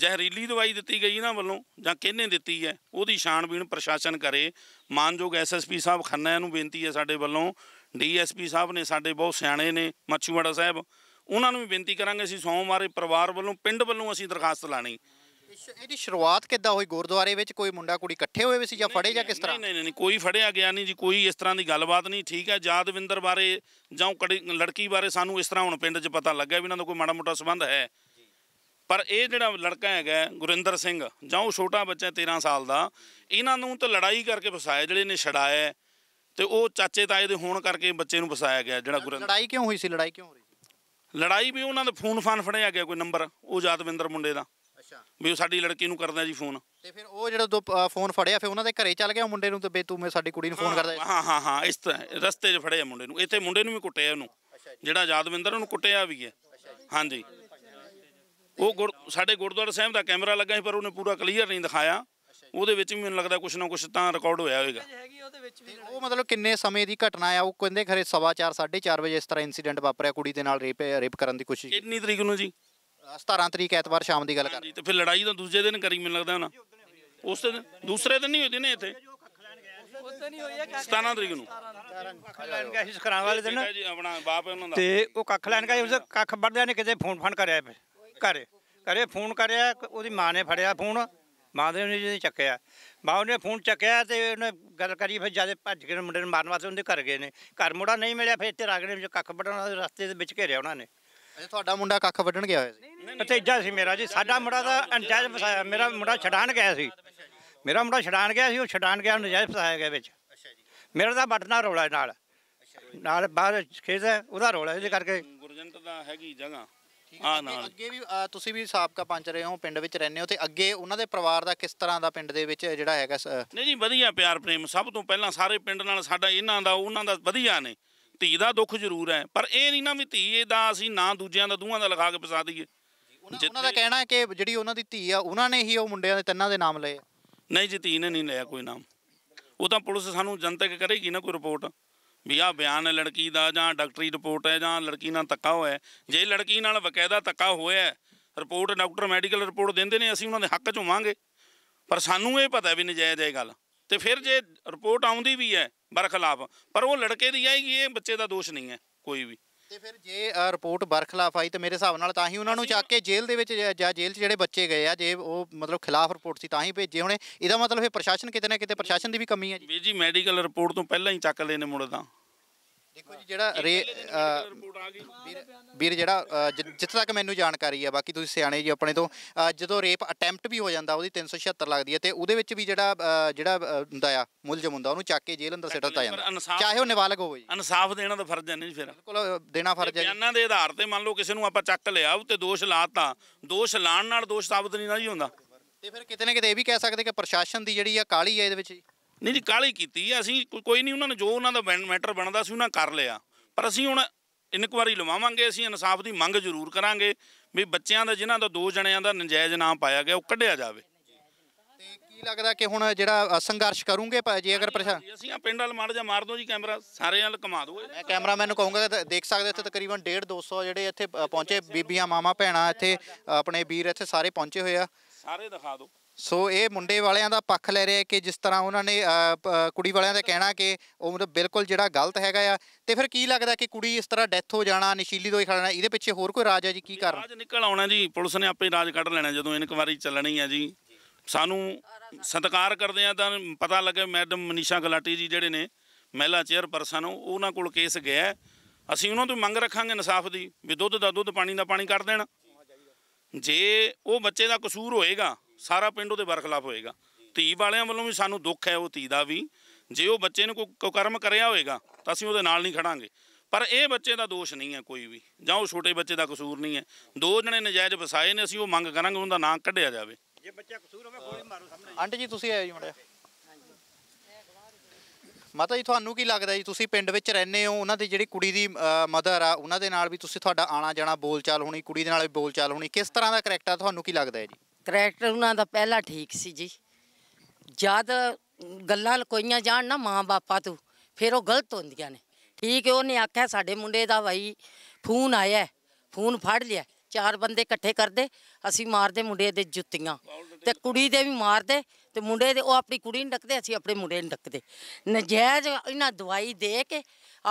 ਜ਼ਹਿਰੀਲੀ ਦਵਾਈ ਦਿੱਤੀ ਗਈ ਨਾ ਵੱਲੋਂ ਜਾਂ ਕਿਹਨੇ ਦਿੱਤੀ ਹੈ ਉਹਦੀ ਛਾਣਬੀਣ ਪ੍ਰਸ਼ਾਸਨ ਕਰੇ ਮਾਨਯੋਗ ਐਸਐਸਪੀ ਸਾਹਿਬ ਖੰਨਾ ਨੂੰ ਬੇਨਤੀ ਹੈ ਸਾਡੇ ਵੱਲੋਂ ਡੀਐਸਪੀ ਸਾਹਿਬ ਨੇ ਸਾਡੇ ਬਹੁਤ ਸਿਆਣੇ ਨੇ ਮੱਛੂਵਾੜਾ ਸਾਹਿਬ ਉਹਨਾਂ ਨੂੰ ਵੀ ਬੇਨਤੀ ਕਰਾਂਗੇ ਅਸੀਂ ਸੋਮਵਾਰੇ ਪਰਿਵਾਰ ਵੱਲੋਂ ਪਿੰਡ ਵੱਲੋਂ ਅਸੀਂ ਦਰਖਾਸਤ ਲਾਣੀ ਇਹਦੀ ਸ਼ੁਰੂਆਤ ਕਿੱਦਾਂ ਹੋਈ ਗੁਰਦੁਆਰੇ ਵਿੱਚ ਕੋਈ ਮੁੰਡਾ ਕੁੜੀ ਇਕੱਠੇ ਹੋਏ ਸੀ ਜਾਂ ਫੜੇ ਜਾਂ ਕਿਸ ਤਰ੍ਹਾਂ ਨਹੀਂ ਨਹੀਂ ਨਹੀਂ ਕੋਈ ਫੜਿਆ ਗਿਆ ਨਹੀਂ ਜੀ ਕੋਈ ਇਸ ਤਰ੍ਹਾਂ ਦੀ ਗੱਲਬਾਤ ਨਹੀਂ ਠੀਕ ਹੈ ਜਾਦਵਿੰਦਰ ਬਾਰੇ ਜਾਂ ਲੜਕੀ ਬਾਰੇ ਸਾਨੂੰ ਇਸ ਤਰ੍ਹਾਂ ਹੁਣ ਪਿੰਡ 'ਚ ਪਤਾ ਲੱਗਿਆ ਵੀ ਇਹਨਾਂ ਦਾ ਕੋਈ ਮਾੜਾ ਮੋਟਾ ਸਬੰਧ ਹੈ ਪਰ ਇਹ ਜਿਹੜਾ ਲੜਕਾ ਹੈਗਾ ਗੁਰਿੰਦਰ ਸਿੰਘ ਜਾਂ ਉਹ ਛੋਟਾ ਬੱਚਾ 13 ਸਾਲ ਦਾ ਇਹਨਾਂ ਨੂੰ ਤਾਂ ਲੜਾਈ ਕਰਕੇ ਫਸਾਇਆ ਜਿਹੜੇ ਨੇ ਛਡਾਇਆ ਤੇ ਉਹ ਚਾਚੇ ਤਾਏ ਦੇ ਹੋਣ ਕਰਕੇ ਬੱਚੇ ਨੂੰ ਵਸਾਇਆ ਗਿਆ ਜਿਹੜਾ ਗੁਰਿੰਦਰ ਲੜਾਈ ਕਿਉਂ ਹੋਈ ਸੀ ਲੜਾਈ ਕਿਉਂ ਹੋ ਰਹੀ ਸੀ ਲੜਾਈ ਵੀ ਉਹਨਾਂ ਦੇ ਫੋਨ ਫਾਨ ਫੜਿਆ ਗਿਆ ਕੋਈ ਨੰਬਰ ਉਹ ਜਤਵਿੰਦਰ ਮੁੰਡੇ ਦਾ ਅੱਛਾ ਵੀ ਉਹ ਸਾਡੀ ਲੜਕੀ ਨੂੰ ਕਰਦਾ ਜੀ ਫੋਨ ਤੇ ਫਿਰ ਉਹ ਜਿਹੜਾ ਦੋ ਫੋਨ ਫੜਿਆ ਫਿਰ ਉਹਨਾਂ ਦੇ ਘਰੇ ਚੱਲ ਗਿਆ ਮੁੰਡੇ ਨੂੰ ਤੇ ਬੇ ਤੂੰ ਮੈਂ ਸਾਡੀ ਕੁੜੀ ਨੂੰ ਫੋਨ ਕਰਦਾ ਹਾਂ ਹਾਂ ਹਾਂ ਇਸ ਤਰ੍ਹਾਂ ਰਸਤੇ 'ਚ ਫੜਿਆ ਮੁੰਡੇ ਨੂੰ ਇੱਥੇ ਮੁੰਡੇ ਨੂੰ ਵੀ ਕੁੱਟਿਆ ਉਹਨੂੰ ਜਿਹੜਾ ਜਤਵਿੰਦਰ ਉਹਨੂੰ ਕੁੱਟਿਆ ਵੀ ਹੈ ਹਾਂਜੀ ਉਹ ਸਾਡੇ ਗੁਰਦੁਆਰਾ ਸਾਹਿਬ ਦਾ ਕੈਮਰਾ ਲੱਗਾ ਸੀ ਪਰ ਉਹਨੇ ਪੂਰਾ ਕਲੀਅਰ ਨਹੀਂ ਦਿਖਾਇਆ ਉਹਦੇ ਵਿੱਚ ਵੀ ਮੈਨੂੰ ਲੱਗਦਾ ਕੁਛ ਨਾ ਕੁਛ ਤਾਂ ਰਿਕਾਰਡ ਹੋਇਆ ਹੋਵੇਗਾ ਉਹ ਮਤਲਬ ਕਿੰਨੇ ਸਮੇਂ ਦੀ ਘਟਨਾ ਆ ਉਹ ਕਹਿੰਦੇ ਖਰੇ 4:30 4:30 ਵਜੇ ਇਸ ਤਰ੍ਹਾਂ ਇਨਸੀਡੈਂਟ ਵਾਪਰਿਆ ਕੁੜੀ ਦੇ ਨਾਲ ਰੇਪ ਰੇਪ ਕਰਨ ਦੀ ਕੋਸ਼ਿਸ਼ ਕਿੰਨੀ ਤਰੀਕ ਨੂੰ ਜੀ 17 ਤਰੀਕ ਐਤਵਾਰ ਸ਼ਾਮ ਦੀ ਗੱਲ ਕਰ ਤੇ ਫਿਰ ਲੜਾਈ ਤਾਂ ਦੂਜੇ ਦਿਨ ਕਰੀ ਮੈਨੂੰ ਲੱਗਦਾ ਨਾ ਉਸ ਦਿਨ ਦੂਸਰੇ ਦਿਨ ਨਹੀਂ ਹੋਈ ਨੇ ਇੱਥੇ ਤਾਂ ਨਹੀਂ ਹੋਈ ਹੈ 17 ਤਰੀਕ ਨੂੰ ਕੱਖ ਲੈਣ ਗਏ ਸੀ ਕਰਾਂ ਵਾਲੇ ਦਿਨ ਆਪਣਾ ਬਾਪ ਉਹਨਾਂ ਦਾ ਤੇ ਉਹ ਕੱਖ ਲੈਣ ਗਏ ਉਸ ਕੱਖ ਵੱਢਦਿਆਂ ਨੇ ਕਿਤੇ ਫੋਨ ਫੜ ਕਰਿਆ ਘਰੇ ਘਰੇ ਫੋਨ ਕਰਿਆ ਉਹਦੀ ਮਾਂ ਨੇ ਫੜਿਆ ਫੋਨ ਮਹਾਦੇਵ ਨੇ ਜਿਹਨੇ ਚੱਕਿਆ ਮਾਂ ਉਹਨੇ ਫੋਨ ਚੱਕਿਆ ਤੇ ਉਹਨੇ ਗੱਲ ਕਰੀ ਫਿਰ ਜਦ ਭੱਜ ਕੇ ਮੁੰਡੇ ਨੂੰ ਮਾਰਨ ਵਾਸਤੇ ਉਹਦੇ ਘਰ ਗਏ ਨੇ ਘਰ ਮੁੰਡਾ ਨਹੀਂ ਮਿਲਿਆ ਫਿਰ ਇੱਥੇ ਰਾਗੜੇ ਵਿੱਚ ਕੱਖ ਵੱਢਣ ਦੇ ਰਸਤੇ ਦੇ ਵਿੱਚ ਘੇਰਿਆ ਉਹਨਾਂ ਨੇ ਅੱਛਾ ਤੁਹਾਡਾ ਮੁੰਡਾ ਕੱਖ ਵੱਢਣ ਗਿਆ ਹੋਇਆ ਸੀ ਭਤੀਜਾ ਸੀ ਮੇਰਾ ਜੀ ਸਾਡਾ ਮੁੰਡਾ ਦਾ ਅੰਜਾਇਜ਼ ਫਸਾਇਆ ਮੇਰਾ ਮੁੰਡਾ ਛਡਾਣ ਗਿਆ ਸੀ ਮੇਰਾ ਮੁੰਡਾ ਛਡਾਣ ਗਿਆ ਸੀ ਉਹ ਛਡਾਣ ਗਿਆ ਨਜਾਇਜ਼ ਫਸਾਇਆ ਗਿਆ ਵਿੱਚ ਮੇਰਾ ਤਾਂ ਵੱਟਣਾ ਰੋਲਾ ਨਾਲ ਨਾਲ ਬਾਹਰ ਖੇਤ ਹੈ ਉਹਦਾ ਰੋਲਾ ਇਹਦੇ ਕਰਕੇ ਗੁਰਜੰਟ ਦਾ ਹੈਗੀ ਜਗ੍ਹਾ ਹਾਂ ਨਾਲ ਅੱਗੇ ਵੀ ਤੁਸੀਂ ਵੀ ਸਾਬਕਾ ਪੰਚ ਰਹੇ ਹੋ ਪਿੰਡ ਵਿੱਚ ਰਹਿੰਦੇ ਹੋ ਤੇ ਅੱਗੇ ਉਹਨਾਂ ਦੇ ਪਰਿਵਾਰ ਦਾ ਕਿਸ ਤਰ੍ਹਾਂ ਦਾ ਪਿੰਡ ਦੇ ਵਿੱਚ ਜਿਹੜਾ ਹੈਗਾ ਨਹੀਂ ਜੀ ਵਧੀਆ ਪਿਆਰ ਪ੍ਰੇਮ ਸਭ ਤੋਂ ਪਹਿਲਾਂ ਸਾਰੇ ਪਿੰਡ ਨਾਲ ਸਾਡਾ ਇਹਨਾਂ ਦਾ ਉਹਨਾਂ ਦਾ ਵਧੀਆ ਨੇ ਧੀ ਦਾ ਦੁੱਖ ਜ਼ਰੂਰ ਹੈ ਪਰ ਇਹ ਨਹੀਂ ਨਾ ਵੀ ਧੀ ਇਹਦਾ ਅਸੀਂ ਨਾ ਦੂਜਿਆਂ ਦਾ ਦੂਹਾਂ ਦਾ ਲਿਖਾ ਕੇ ਪਸਾ ਦਈਏ ਉਹਨਾਂ ਦਾ ਕਹਿਣਾ ਹੈ ਕਿ ਜਿਹੜੀ ਉਹਨਾਂ ਦੀ ਧੀ ਆ ਉਹਨਾਂ ਨੇ ਹੀ ਉਹ ਮੁੰਡਿਆਂ ਦੇ ਤਿੰਨਾਂ ਦੇ ਨਾਮ ਲਏ ਨਹੀਂ ਜੀ ਧੀ ਨੇ ਨਹੀਂ ਲਿਆ ਕੋਈ ਨਾਮ ਉਹ ਤਾਂ ਪੁਲਿਸ ਸਾਨੂੰ ਜਨਤਕ ਕਰੇਗੀ ਨਾ ਕੋਈ ਰਿਪੋਰਟ ਵੀ ਆ ਬਿਆਨ ਹੈ ਲੜਕੀ ਦਾ ਜਾਂ ਡਾਕਟਰੀ ਰਿਪੋਰਟ ਹੈ ਜਾਂ ਲੜਕੀ ਨਾਲ ਤੱਕਾ ਹੋਇਆ ਜੇ ਲੜਕੀ ਨਾਲ ਵਕਾਇਦਾ ਤੱਕਾ ਹੋਇਆ ਰਿਪੋਰਟ ਡਾਕਟਰ ਮੈਡੀਕਲ ਰਿਪੋਰਟ ਦਿੰਦੇ ਨੇ ਅਸੀਂ ਉਹਨਾਂ ਦੇ ਹੱਕ 'ਚ ਹੋਵਾਂਗੇ ਪਰ ਸਾਨੂੰ ਇਹ ਪਤਾ ਵੀ ਨਜਾਇਜ਼ ਹੈ ਗੱਲ ਤੇ ਫਿਰ ਜੇ ਰਿਪੋਰਟ ਆਉਂਦੀ ਵੀ ਹੈ ਬਰਖਲਾਫ ਪਰ ਉਹ ਲੜਕੇ ਦੀ ਆਏਗੀ ਇਹ ਬੱਚੇ ਦਾ ਦੋਸ਼ ਨਹੀਂ ਹੈ ਕੋਈ ਵੀ ਤੇ ਫਿਰ ਜੇ ਰਿਪੋਰਟ ਬਰਖਲਾਫ ਆਈ ਤੇ ਮੇਰੇ ਹਿਸਾਬ ਨਾਲ ਤਾਂ ਹੀ ਉਹਨਾਂ ਨੂੰ ਚੱਕ ਕੇ ਜੇਲ੍ਹ ਦੇ ਵਿੱਚ ਜਾਂ ਜੇਲ੍ਹ 'ਚ ਜਿਹੜੇ ਬੱਚੇ ਗਏ ਆ ਜੇ ਉਹ ਮਤਲਬ ਖਿਲਾਫ ਰਿਪੋਰਟ ਸੀ ਤਾਂ ਹੀ ਭੇਜੇ ਹੋਣੇ ਇਹਦਾ ਮਤਲਬ ਇਹ ਪ੍ਰਸ਼ਾਸਨ ਕਿਤੇ ਨਾ ਕਿਤੇ ਪ੍ਰਸ਼ਾਸਨ ਦੀ ਵੀ ਕਮੀ ਹੈ ਜੀ ਜੀ ਮੈਡੀਕਲ ਰਿਪੋਰਟ ਤੋਂ ਪਹਿਲਾਂ ਹੀ ਚੱਕ ਲੈਨੇ ਮੁੜਦਾ ਦੇਖੋ ਜੀ ਜਿਹੜਾ ਰੇ ਵੀਰ ਜਿਹੜਾ ਜਿੱਥੇ ਤੱਕ ਮੈਨੂੰ ਜਾਣਕਾਰੀ ਆ ਬਾਕੀ ਤੁਸੀਂ ਸਿਆਣੇ ਜੀ ਆਪਣੇ ਤੋਂ ਜਦੋਂ ਰੇਪ ਅਟੈਂਪਟ ਵੀ ਹੋ ਜਾਂਦਾ ਉਹਦੀ 376 ਲੱਗਦੀ ਹੈ ਤੇ ਉਹਦੇ ਵਿੱਚ ਵੀ ਜਿਹੜਾ ਜਿਹੜਾ ਹੁੰਦਾ ਆ ਮੁਲਜ਼ਮ ਹੁੰਦਾ ਉਹਨੂੰ ਚੱਕ ਕੇ ਜੇਲ੍ਹ ਅੰਦਰ ਸਿੱਟ ਦਿੱਤਾ ਜਾਂਦਾ ਚਾਹੇ ਉਹ ਨਿਵਾਲਕ ਹੋਵੇ ਜੀ ਇਨਸਾਫ ਦੇਣਾ ਤਾਂ ਫਰਜ਼ ਹੈ ਨਹੀਂ ਫਿਰ ਬਿਲਕੁਲ ਦੇਣਾ ਫਰਜ਼ ਹੈ ਬਿਆਨਾਂ ਦੇ ਆਧਾਰ ਤੇ ਮੰਨ ਲਓ ਕਿਸੇ ਨੂੰ ਆਪਾਂ ਚੱਕ ਲਿਆ ਉਹ ਤੇ ਦੋਸ਼ ਲਾਤਾ ਦੋਸ਼ ਲਾਣ ਨਾਲ ਦੋਸ਼ ਸਾਬਤ ਨਹੀਂ ਨਾ ਜੀ ਹੁੰਦਾ ਤੇ ਫਿਰ ਕਿਤੇ ਨਾ ਕਿਤੇ ਇਹ ਵੀ ਕਹਿ ਸਕਦੇ ਕਿ ਪ੍ਰਸ਼ਾਸਨ ਦੀ ਜਿਹੜੀ ਆ ਕਾਲੀ ਹੈ ਇਹਦੇ ਵਿੱਚ ਜੀ ਨਹੀਂ ਜੀ ਕਾਲੀ ਕੀਤੀ ਅਸੀਂ ਕੋਈ ਨਹੀਂ ਉਹਨਾਂ ਨੇ ਜੋ ਉਹਨਾਂ ਦਾ ਮੈਟਰ ਬਣਦਾ ਸੀ ਉਹਨਾਂ ਕਰ ਲਿਆ ਪਰ ਅਸੀਂ ਹੁਣ ਇਨਕੁਆਰੀ ਲਵਾਵਾਂਗੇ ਅਸੀਂ ਇਨਸਾਫ ਦੀ ਮੰਗ ਜ਼ਰੂਰ ਕਰਾਂਗੇ ਵੀ ਬੱਚਿਆਂ ਦਾ ਜਿਨ੍ਹਾਂ ਦਾ ਦੋ ਜਣਿਆਂ ਦਾ ਨਜਾਇਜ਼ ਨਾਮ ਪਾਇਆ ਗਿਆ ਉਹ ਕੱਢਿਆ ਜਾਵੇ ਤੇ ਕੀ ਲੱਗਦਾ ਕਿ ਹੁਣ ਜਿਹੜਾ ਸੰਘਰਸ਼ ਕਰੂਗੇ ਜੇ ਅਗਰ ਪ੍ਰਸ਼ਾ ਅਸੀਂ ਆ ਪਿੰਡ ਵਾਲ ਮਾਰ ਜਾ ਮਾਰ ਦੋ ਜੀ ਕੈਮਰਾ ਸਾਰੇ ਨਾਲ ਕਮਾ ਦੋ ਮੈਂ ਕੈਮਰਾਮੈਨ ਨੂੰ ਕਹੂੰਗਾ ਦੇਖ ਸਕਦੇ ਇੱਥੇ ਤਕਰੀਬਨ 1.5 200 ਜਿਹੜੇ ਇੱਥੇ ਪਹੁੰਚੇ ਬੀਬੀਆਂ ਮਾਮਾ ਭੈਣਾ ਇੱਥੇ ਆਪਣੇ ਵੀਰ ਇੱਥੇ ਸਾਰੇ ਪਹੁੰਚੇ ਹੋਏ ਆ ਸਾਰੇ ਦਿਖਾ ਦਿਓ ਸੋ ਇਹ ਮੁੰਡੇ ਵਾਲਿਆਂ ਦਾ ਪੱਖ ਲੈ ਰਿਹਾ ਕਿ ਜਿਸ ਤਰ੍ਹਾਂ ਉਹਨਾਂ ਨੇ ਕੁੜੀ ਵਾਲਿਆਂ ਦਾ ਕਹਿਣਾ ਕਿ ਉਹ ਬਿਲਕੁਲ ਜਿਹੜਾ ਗਲਤ ਹੈਗਾ ਆ ਤੇ ਫਿਰ ਕੀ ਲੱਗਦਾ ਕਿ ਕੁੜੀ ਇਸ ਤਰ੍ਹਾਂ ਡੈਥ ਹੋ ਜਾਣਾ ਨਸ਼ੀਲੀ ਦੋਈ ਖੜਨਾ ਇਹਦੇ ਪਿੱਛੇ ਹੋਰ ਕੋਈ ਰਾਜ ਹੈ ਜੀ ਕੀ ਕਾਰਨ ਰਾਜ ਨਿਕਲ ਆਉਣਾ ਜੀ ਪੁਲਿਸ ਨੇ ਆਪੇ ਰਾਜ ਕੱਢ ਲੈਣਾ ਜਦੋਂ ਇਨਕੁਆਰੀ ਚੱਲਣੀ ਹੈ ਜੀ ਸਾਨੂੰ ਸਤਿਕਾਰ ਕਰਦੇ ਆ ਤਾਂ ਪਤਾ ਲੱਗੇ ਮੈਡਮ ਮਨੀਸ਼ਾ ਗਲਾਟੀ ਜੀ ਜਿਹੜੇ ਨੇ ਮਹਿਲਾ ਚੇਅਰ ਪਰਸਨ ਉਹਨਾਂ ਕੋਲ ਕੇਸ ਗਿਆ ਅਸੀਂ ਉਹਨਾਂ ਤੋਂ ਮੰਗ ਰੱਖਾਂਗੇ ਇਨਸਾਫ ਦੀ ਵੀ ਦੁੱਧ ਦਾ ਦੁੱਧ ਪਾਣੀ ਦਾ ਪਾਣੀ ਕਰ ਦੇਣ ਜੇ ਉਹ ਬੱਚੇ ਦਾ ਕਸੂਰ ਹੋਏਗਾ ਸਾਰਾ ਪਿੰਡ ਉਹਦੇ ਬਰਖਲਾਫ ਹੋਏਗਾ ਧੀ ਵਾਲਿਆਂ ਵੱਲੋਂ ਵੀ ਸਾਨੂੰ ਦੁੱਖ ਹੈ ਉਹ ਧੀ ਦਾ ਵੀ ਜੇ ਉਹ ਬੱਚੇ ਨੇ ਕੋਈ ਕਰਮ ਕਰਿਆ ਹੋਏਗਾ ਤਾਂ ਅਸੀਂ ਉਹਦੇ ਨਾਲ ਨਹੀਂ ਖੜਾਂਗੇ ਪਰ ਇਹ ਬੱਚੇ ਦਾ ਦੋਸ਼ ਨਹੀਂ ਹੈ ਕੋਈ ਵੀ ਜਾਂ ਉਹ ਛੋਟੇ ਬੱਚੇ ਦਾ ਕਸੂਰ ਨਹੀਂ ਹੈ ਦੋ ਜਣੇ ਨਜਾਇਜ਼ ਵਸਾਏ ਨੇ ਅਸੀਂ ਉਹ ਮੰਗ ਕਰਾਂਗੇ ਉਹਨਾਂ ਦਾ ਨਾਂ ਕੱਢਿਆ ਜਾਵੇ ਜੇ ਬੱਚਾ ਕਸੂਰ ਹੋਵੇ ਗੋਲੀ ਮਾਰੋ ਸਾਹਮਣੇ ਅੰਟ ਜੀ ਤੁਸੀਂ ਆਏ ਜੀ ਮੜਿਆ ਮਾਤਾ ਜੀ ਤੁਹਾਨੂੰ ਕੀ ਲੱਗਦਾ ਜੀ ਤੁਸੀਂ ਪਿੰਡ ਵਿੱਚ ਰਹਿੰਦੇ ਹੋ ਉਹਨਾਂ ਦੀ ਜਿਹੜੀ ਕੁੜੀ ਦੀ ਮਦਰ ਆ ਉਹਨਾਂ ਦੇ ਨਾਲ ਵੀ ਤੁਸੀਂ ਤੁਹਾਡਾ ਆਣਾ ਜਾਣਾ ਬੋਲਚਾਲ ਹੋਣੀ ਕੁੜੀ ਦੇ ਨਾਲ ਵੀ ਬੋਲਚਾਲ ਹੋਣੀ ਕਿਸ ਤਰ੍ਹਾਂ ਦਾ ਕਰੈਕਟਰ ਤੁਹਾਨੂੰ ਕੀ ਲੱਗਦਾ ਹੈ ਜੀ ਕਰੈਕਟਰ ਉਹਨਾਂ ਦਾ ਪਹਿਲਾਂ ਠੀਕ ਸੀ ਜੀ ਜਦ ਗੱਲਾਂ ਲਕੋਈਆਂ ਜਾਣ ਨਾ ਮਾਂ ਬਾਪਾ ਤੋਂ ਫਿਰ ਉਹ ਗਲਤ ਹੁੰਦੀਆਂ ਨੇ ਠੀਕ ਹੈ ਉਹਨੇ ਆਖਿਆ ਸਾਡੇ ਮੁੰਡੇ ਦਾ ਭਾਈ ਫੋਨ ਆਇਆ ਫੋਨ ਫੜ ਲਿਆ ਚਾਰ ਬੰਦੇ ਇਕੱਠੇ ਕਰਦੇ ਅਸੀਂ ਮਾਰਦੇ ਮੁੰਡੇ ਦੇ ਜੁੱਤੀਆਂ ਤੇ ਕੁੜੀ ਦੇ ਵੀ ਮਾਰਦੇ ਤੇ ਮੁੰਡੇ ਦੇ ਉਹ ਆਪਣੀ ਕੁੜੀ ਨੂੰ ਡੱਕਦੇ ਅਸੀਂ ਆਪਣੇ ਮੁੰਡੇ ਨੂੰ ਡੱਕਦੇ ਨਜਾਇਜ਼ ਇਹਨਾਂ ਦਵਾਈ ਦੇ ਕੇ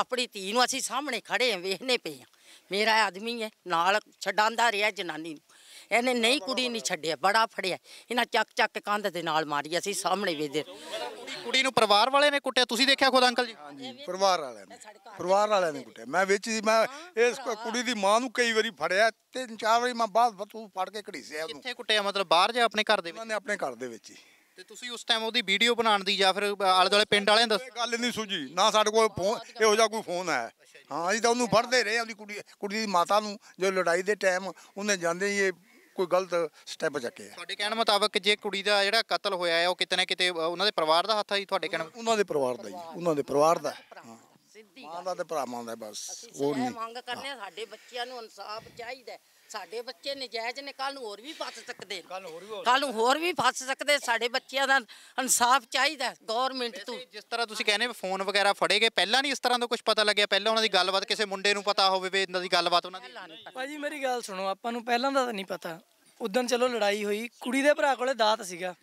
ਆਪਣੀ ਧੀ ਨੂੰ ਅਸੀਂ ਸਾਹਮਣੇ ਖੜੇ ਆ ਵੇਖਨੇ ਪਏ ਆ ਮੇਰਾ ਆਦਮੀ ਹੈ ਨਾਲ ਛਡਾਂਦਾ ਰਿਹਾ ਜਨਾਨੀ ਨੂੰ ਇਹਨੇ ਨਹੀਂ ਕੁੜੀ ਨਹੀਂ ਛੱਡਿਆ ਬੜਾ ਫੜਿਆ ਇਹਨਾਂ ਚੱਕ ਚੱਕ ਕੇ ਕੰਧ ਦੇ ਨਾਲ ਮਾਰੀ ਅਸੀਂ ਸਾਹਮਣੇ ਵੇਦੇ ਕੁੜੀ ਨੂੰ ਪਰਿਵਾਰ ਵਾਲੇ ਨੇ ਕੁੱਟਿਆ ਤੁਸੀਂ ਦੇਖਿਆ ਖੁਦ ਅੰਕਲ ਜੀ ਹਾਂਜੀ ਪਰਿਵਾਰ ਵਾਲਿਆਂ ਨੇ ਪਰਿਵਾਰ ਵਾਲਿਆਂ ਨੇ ਕੁੱਟਿਆ ਮੈਂ ਵਿੱਚ ਸੀ ਮੈਂ ਇਸ ਕੁੜੀ ਦੀ ਮਾਂ ਨੂੰ ਕਈ ਵਾਰੀ ਫੜਿਆ ਤਿੰਨ ਚਾਰ ਵਾਰੀ ਮੈਂ ਬਾਅਦ ਫਤੂ ਫੜ ਕੇ ਘੜੀਸਿਆ ਉਹਨੂੰ ਕਿੱਥੇ ਕੁੱਟਿਆ ਮਤਲਬ ਬਾਹਰ ਜਾਂ ਆਪਣੇ ਘਰ ਦੇ ਵਿੱਚ ਉਹਨਾਂ ਨੇ ਆਪਣੇ ਘਰ ਦੇ ਵਿੱਚ ਹੀ ਤੇ ਤੁਸੀਂ ਉਸ ਟਾਈਮ ਉਹਦੀ ਵੀਡੀਓ ਬਣਾਉਣ ਦੀ ਜਾਂ ਫਿਰ ਆਲੇ ਦੁਆਲੇ ਪਿੰਡ ਵਾਲਿਆਂ ਦਾ ਗੱਲ ਨਹੀਂ ਸੁਝੀ ਨਾ ਸਾਡੇ ਕੋਲ ਫੋਨ ਇਹੋ ਜਿਹਾ ਕੋਈ ਫੋਨ ਹੈ ਹਾਂ ਅਸੀਂ ਤਾਂ ਉਹਨੂੰ ਫੜਦੇ ਰਹੇ ਉਹਦੀ ਕੁੜੀ ਕੁੜੀ ਦੀ ਮਾਤਾ ਨੂੰ ਜੋ ਲੜਾਈ ਦੇ ਟਾਈਮ ਉਹਨੇ ਜਾਂਦੇ ਹੀ ਇਹ ਕੋਈ ਗਲਤ ਸਟੈਪ ਚੱਕੇ ਆ ਤੁਹਾਡੇ ਕਹਿਣ ਮੁਤਾਬਕ ਜੇ ਕੁੜੀ ਦਾ ਜਿਹੜਾ ਕਤਲ ਹੋਇਆ ਹੈ ਉਹ ਕਿਤੇ ਨਾ ਕਿਤੇ ਉਹਨਾਂ ਦੇ ਪਰਿਵਾਰ ਦਾ ਹੱਥ ਹੈ ਜੀ ਤੁਹਾਡੇ ਕਹਿਣ ਉਹਨਾਂ ਦੇ ਪਰਿਵਾਰ ਦਾ ਹੀ ਉਹਨਾਂ ਦੇ ਪਰਿਵਾਰ ਦਾ ਹਾਂ ਸਿੱਧੀ ਮਾਂ ਦਾ ਤੇ ਭਰਾਵਾਂ ਦਾ ਬਸ ਉਹ ਨਹੀਂ ਮੰਗ ਕਰਨੇ ਸਾਡੇ ਬੱਚਿਆਂ ਨੂੰ ਇਨਸਾਫ ਚਾਹੀਦਾ ਸਾਡੇ ਬੱਚੇ ਨਜਾਇਜ਼ ਨੇ ਕੱਲ ਨੂੰ ਹੋਰ ਵੀ ਫਸ ਸਕਦੇ ਕੱਲ ਨੂੰ ਹੋਰ ਵੀ ਕੱਲ ਨੂੰ ਹੋਰ ਵੀ ਫਸ ਸਕਦੇ ਸਾਡੇ ਬੱਚਿਆਂ ਦਾ ਇਨਸਾਫ ਚਾਹੀਦਾ ਗਵਰਨਮੈਂਟ ਤੋਂ ਜਿਸ ਤਰ੍ਹਾਂ ਤੁਸੀਂ ਕਹਿੰਦੇ ਫੋਨ ਵਗੈਰਾ ਫੜੇ ਗਏ ਪਹਿਲਾਂ ਨਹੀਂ ਇਸ ਤਰ੍ਹਾਂ ਦਾ ਕੁਝ ਪਤਾ ਲੱਗਿਆ ਪਹਿਲਾਂ ਉਹਨਾਂ ਦੀ ਗੱਲਬਾਤ ਕਿਸੇ ਮੁੰਡੇ ਨੂੰ ਪਤਾ ਹੋਵੇ ਵੀ ਇਹਨਾਂ ਦੀ ਗੱਲਬਾਤ ਉਹਨਾਂ ਦੀ ਭਾਜੀ ਮੇਰੀ ਗੱਲ ਸੁਣੋ ਆਪਾਂ ਨੂੰ ਪਹਿਲਾਂ ਦਾ ਨਹੀਂ ਪਤਾ ਉਦੋਂ ਚਲੋ ਲੜਾਈ ਹੋਈ ਕੁੜੀ ਦੇ ਭਰਾ ਕੋਲੇ ਦਾਤ ਸੀਗਾ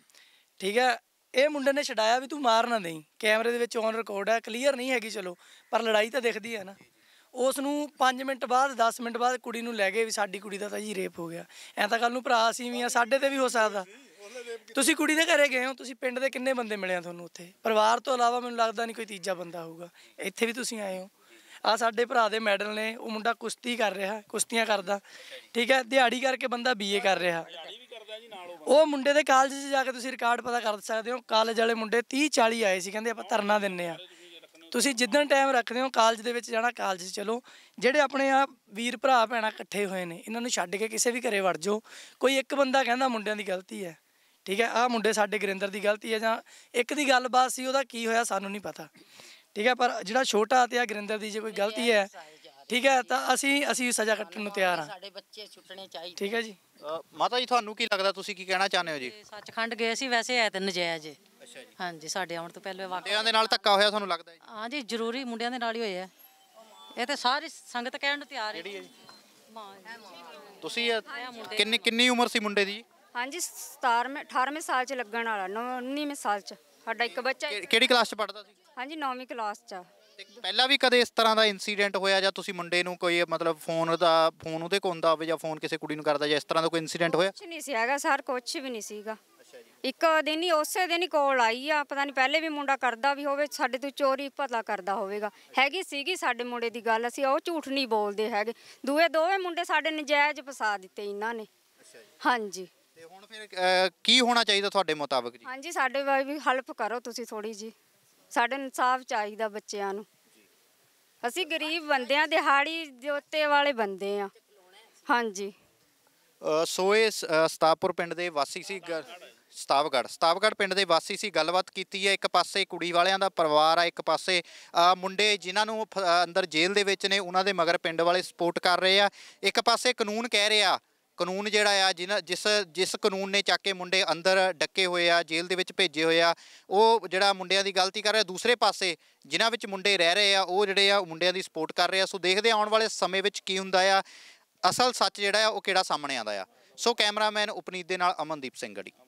ਠੀਕ ਹੈ ਇਹ ਮੁੰਡੇ ਨੇ ਛਡਾਇਆ ਵੀ ਤੂੰ ਮਾਰ ਨਾ ਦੇਈ ਕੈਮਰੇ ਦੇ ਵਿੱਚ ਔਨ ਰਿਕਾਰਡ ਹੈ ਕਲੀਅਰ ਨਹੀਂ ਹੈਗੀ ਚਲੋ ਪਰ ਲੜਾਈ ਤਾਂ ਦਿਖਦੀ ਹੈ ਨਾ ਉਸ ਨੂੰ 5 ਮਿੰਟ ਬਾਅਦ 10 ਮਿੰਟ ਬਾਅਦ ਕੁੜੀ ਨੂੰ ਲੈ ਗਏ ਵੀ ਸਾਡੀ ਕੁੜੀ ਦਾ ਤਾਂ ਜੀ ਰੇਪ ਹੋ ਗਿਆ ਐ ਤਾਂ ਕੱਲ ਨੂੰ ਭਰਾ ਅਸੀਂ ਵੀ ਆ ਸਾਡੇ ਤੇ ਵੀ ਹੋ ਸਕਦਾ ਤੁਸੀਂ ਕੁੜੀ ਦੇ ਘਰੇ ਗਏ ਹੋ ਤੁਸੀਂ ਪਿੰਡ ਦੇ ਕਿੰਨੇ ਬੰਦੇ ਮਿਲੇ ਆ ਤੁਹਾਨੂੰ ਉੱਥੇ ਪਰਿਵਾਰ ਤੋਂ ਇਲਾਵਾ ਮੈਨੂੰ ਲੱਗਦਾ ਨਹੀਂ ਕੋਈ ਤੀਜਾ ਬੰਦਾ ਹੋਊਗਾ ਇੱਥੇ ਵੀ ਤੁਸੀਂ ਆਏ ਹੋ ਆ ਸਾਡੇ ਭਰਾ ਦੇ ਮੈਡਲ ਨੇ ਉਹ ਮੁੰਡਾ ਕੁਸ਼ਤੀ ਕਰ ਰਿਹਾ ਕੁਸ਼ਤੀਆਂ ਕਰਦਾ ਠੀਕ ਹੈ ਦਿਹਾੜੀ ਕਰਕੇ ਬੰਦਾ ਬੀਏ ਕਰ ਰਿਹਾ ਉਹ ਮੁੰਡੇ ਦੇ ਕਾਲਜ 'ਚ ਜਾ ਕੇ ਤੁਸੀਂ ਰਿਕਾਰਡ ਪਤਾ ਕਰ ਸਕਦੇ ਹੋ ਕਾਲਜ ਵਾਲੇ ਮੁੰਡੇ 30 40 ਆਏ ਸੀ ਕਹਿੰਦੇ ਆਪਾਂ ਧਰਨਾ ਦਿੰਨੇ ਆ ਤੁਸੀਂ ਜਿੱਦਣ ਟਾਈਮ ਰੱਖਦੇ ਹੋ ਕਾਲਜ ਦੇ ਵਿੱਚ ਜਾਣਾ ਕਾਲਜ ਚਲੋ ਜਿਹੜੇ ਆਪਣੇ ਆ ਵੀਰ ਭਰਾ ਭੈਣਾ ਇਕੱਠੇ ਹੋਏ ਨੇ ਇਹਨਾਂ ਨੂੰ ਛੱਡ ਕੇ ਕਿਸੇ ਵੀ ਘਰੇ ਵੜ ਜਾਓ ਕੋਈ ਇੱਕ ਬੰਦਾ ਕਹਿੰਦਾ ਮੁੰਡਿਆਂ ਦੀ ਗਲਤੀ ਹੈ ਠੀਕ ਹੈ ਆ ਮੁੰਡੇ ਸਾਡੇ ਗਰਿੰਦਰ ਦੀ ਗਲਤੀ ਹੈ ਜਾਂ ਇੱਕ ਦੀ ਗੱਲਬਾਤ ਸੀ ਉਹਦਾ ਕੀ ਹੋਇਆ ਸਾਨੂੰ ਨਹੀਂ ਪਤਾ ਠੀਕ ਹੈ ਪਰ ਜਿਹੜਾ ਛੋਟਾ ਤੇ ਆ ਗਰਿੰਦਰ ਦੀ ਜੇ ਕੋਈ ਗਲਤੀ ਹੈ ਠੀਕ ਹੈ ਤਾਂ ਅਸੀਂ ਅਸੀਂ ਸਜ਼ਾ ਕੱਟਣ ਨੂੰ ਤਿਆਰ ਹਾਂ ਸਾਡੇ ਬੱਚੇ ਛੁੱਟਣੇ ਚਾਹੀਦੇ ਠੀਕ ਹੈ ਜੀ ਮਾਤਾ ਜੀ ਤੁਹਾਨੂੰ ਕੀ ਲੱਗਦਾ ਤੁਸੀਂ ਕੀ ਕਹਿਣਾ ਚਾਹੁੰਦੇ ਹੋ ਜੀ ਸੱਚਖੰਡ ਗਏ ਸੀ ਵੈਸੇ ਐ ਤੇ ਨਜਾਇਜ਼ ਹੈ ਜੀ ਹਾਂਜੀ ਸਾਡੇ ਆਉਣ ਤੋਂ ਪਹਿਲੇ ਵਾਕਿਆ ਦੇ ਨਾਲ ਧੱਕਾ ਹੋਇਆ ਤੁਹਾਨੂੰ ਲੱਗਦਾ ਹੈ ਜੀ ਹਾਂਜੀ ਜ਼ਰੂਰੀ ਮੁੰਡਿਆਂ ਦੇ ਨਾਲ ਹੀ ਹੋਇਆ ਇਹ ਤੇ ਸਾਰੀ ਸੰਗਤ ਕਹਿਣ ਨੂੰ ਤਿਆਰ ਹੈ ਹੈ ਤੁਸੀਂ ਕਿੰਨੀ ਕਿੰਨੀ ਉਮਰ ਸੀ ਮੁੰਡੇ ਦੀ ਹਾਂਜੀ 17ਵੇਂ 18ਵੇਂ ਸਾਲ 'ਚ ਲੱਗਣ ਵਾਲਾ 19ਵੇਂ ਸਾਲ 'ਚ ਸਾਡਾ ਇੱਕ ਬੱਚਾ ਕਿਹੜੀ ਕਲਾਸ 'ਚ ਪੜਦਾ ਸੀ ਹਾਂਜੀ 9ਵੀਂ ਕਲਾਸ 'ਚ ਪਹਿਲਾਂ ਵੀ ਕਦੇ ਇਸ ਤਰ੍ਹਾਂ ਦਾ ਇਨਸੀਡੈਂਟ ਹੋਇਆ ਜਾਂ ਤੁਸੀਂ ਮੁੰਡੇ ਨੂੰ ਕੋਈ ਮਤਲਬ ਫੋਨ ਦਾ ਫੋਨ ਉਹਦੇ ਕੋਲ ਹੁੰਦਾ ਹੋਵੇ ਜਾਂ ਫੋਨ ਕਿਸੇ ਕੁੜੀ ਨੂੰ ਕਰਦਾ ਜਾਂ ਇਸ ਤਰ੍ਹਾਂ ਦਾ ਕੋਈ ਇਨਸੀਡੈਂਟ ਹੋਇਆ ਕੁਛ ਨਹੀਂ ਸੀ ਹੈਗਾ ਸਰ ਕੁਛ ਵੀ ਨਹੀਂ ਸੀਗਾ ਇੱਕ ਦਿਨ ਹੀ ਉਸੇ ਦਿਨ ਹੀ ਕੋਲ ਆਈ ਆ ਪਤਾ ਨਹੀਂ ਪਹਿਲੇ ਵੀ ਮੁੰਡਾ ਕਰਦਾ ਵੀ ਹੋਵੇ ਸਾਡੇ ਤੋਂ ਚੋਰੀ ਪਤਾ ਕਰਦਾ ਹੋਵੇਗਾ ਹੈਗੀ ਸੀਗੀ ਸਾਡੇ ਮੁੰਡੇ ਦੀ ਗੱਲ ਅਸੀਂ ਉਹ ਝੂਠ ਨਹੀਂ ਬੋਲਦੇ ਹੈਗੇ ਦੂਏ ਦੋਵੇਂ ਮੁੰਡੇ ਸਾਡੇ ਨਜਾਇਜ਼ ਫਸਾ ਦਿੱਤੇ ਇਹਨਾਂ ਨੇ ਹਾਂਜੀ ਤੇ ਹੁਣ ਫਿਰ ਕੀ ਹੋਣਾ ਚਾਹੀਦਾ ਤੁਹਾਡੇ ਮੁਤਾਬਕ ਜੀ ਹਾਂਜੀ ਸਾਡੇ ਵੀ ਹੈਲਪ ਕਰੋ ਤੁਸੀਂ ਥੋੜੀ ਜੀ ਸਾਡੇ ਇਨਸਾਫ ਚਾਹੀਦਾ ਬੱਚਿਆਂ ਨੂੰ ਅਸੀਂ ਗਰੀਬ ਬੰਦੇ ਆ ਦਿਹਾੜੀ ਜੋਤੇ ਵਾਲੇ ਬੰਦੇ ਆ ਹਾਂਜੀ ਸੋਏ ਸਤਾਪੁਰ ਪਿੰਡ ਦੇ ਵਾਸੀ ਸੀ ਸਤਾਵਗੜ ਸਤਾਵਗੜ ਪਿੰਡ ਦੇ ਵਾਸੀ ਸੀ ਗੱਲਬਾਤ ਕੀਤੀ ਹੈ ਇੱਕ ਪਾਸੇ ਕੁੜੀ ਵਾਲਿਆਂ ਦਾ ਪਰਿਵਾਰ ਆ ਇੱਕ ਪਾਸੇ ਮੁੰਡੇ ਜਿਨ੍ਹਾਂ ਨੂੰ ਅੰਦਰ ਜੇਲ੍ਹ ਦੇ ਵਿੱਚ ਨੇ ਉਹਨਾਂ ਦੇ ਮਗਰ ਪਿੰਡ ਵਾਲੇ ਸਪੋਰਟ ਕਰ ਰਹੇ ਆ ਇੱਕ ਪਾਸੇ ਕਾਨੂੰਨ ਕਹਿ ਰਿਹਾ ਕਾਨੂੰਨ ਜਿਹੜਾ ਆ ਜਿਨ ਜਿਸ ਜਿਸ ਕਾਨੂੰਨ ਨੇ ਚੱਕ ਕੇ ਮੁੰਡੇ ਅੰਦਰ ਡੱਕੇ ਹੋਏ ਆ ਜੇਲ੍ਹ ਦੇ ਵਿੱਚ ਭੇਜੇ ਹੋਏ ਆ ਉਹ ਜਿਹੜਾ ਮੁੰਡਿਆਂ ਦੀ ਗਲਤੀ ਕਰ ਰਿਹਾ ਦੂਸਰੇ ਪਾਸੇ ਜਿਨ੍ਹਾਂ ਵਿੱਚ ਮੁੰਡੇ ਰਹਿ ਰਹੇ ਆ ਉਹ ਜਿਹੜੇ ਆ ਮੁੰਡਿਆਂ ਦੀ ਸਪੋਰਟ ਕਰ ਰਹੇ ਆ ਸੋ ਦੇਖਦੇ ਆਉਣ ਵਾਲੇ ਸਮੇਂ ਵਿੱਚ ਕੀ ਹੁੰਦਾ ਆ ਅਸਲ ਸੱਚ ਜਿਹੜਾ ਆ ਉਹ ਕਿਹੜਾ ਸਾਹਮਣੇ ਆਉਂਦਾ ਆ ਸੋ ਕੈਮਰਾਮੈਨ ਉਪਨੀਤ ਦੇ ਨਾਲ ਅਮਨਦੀਪ ਸਿੰਘ ਗੜੀ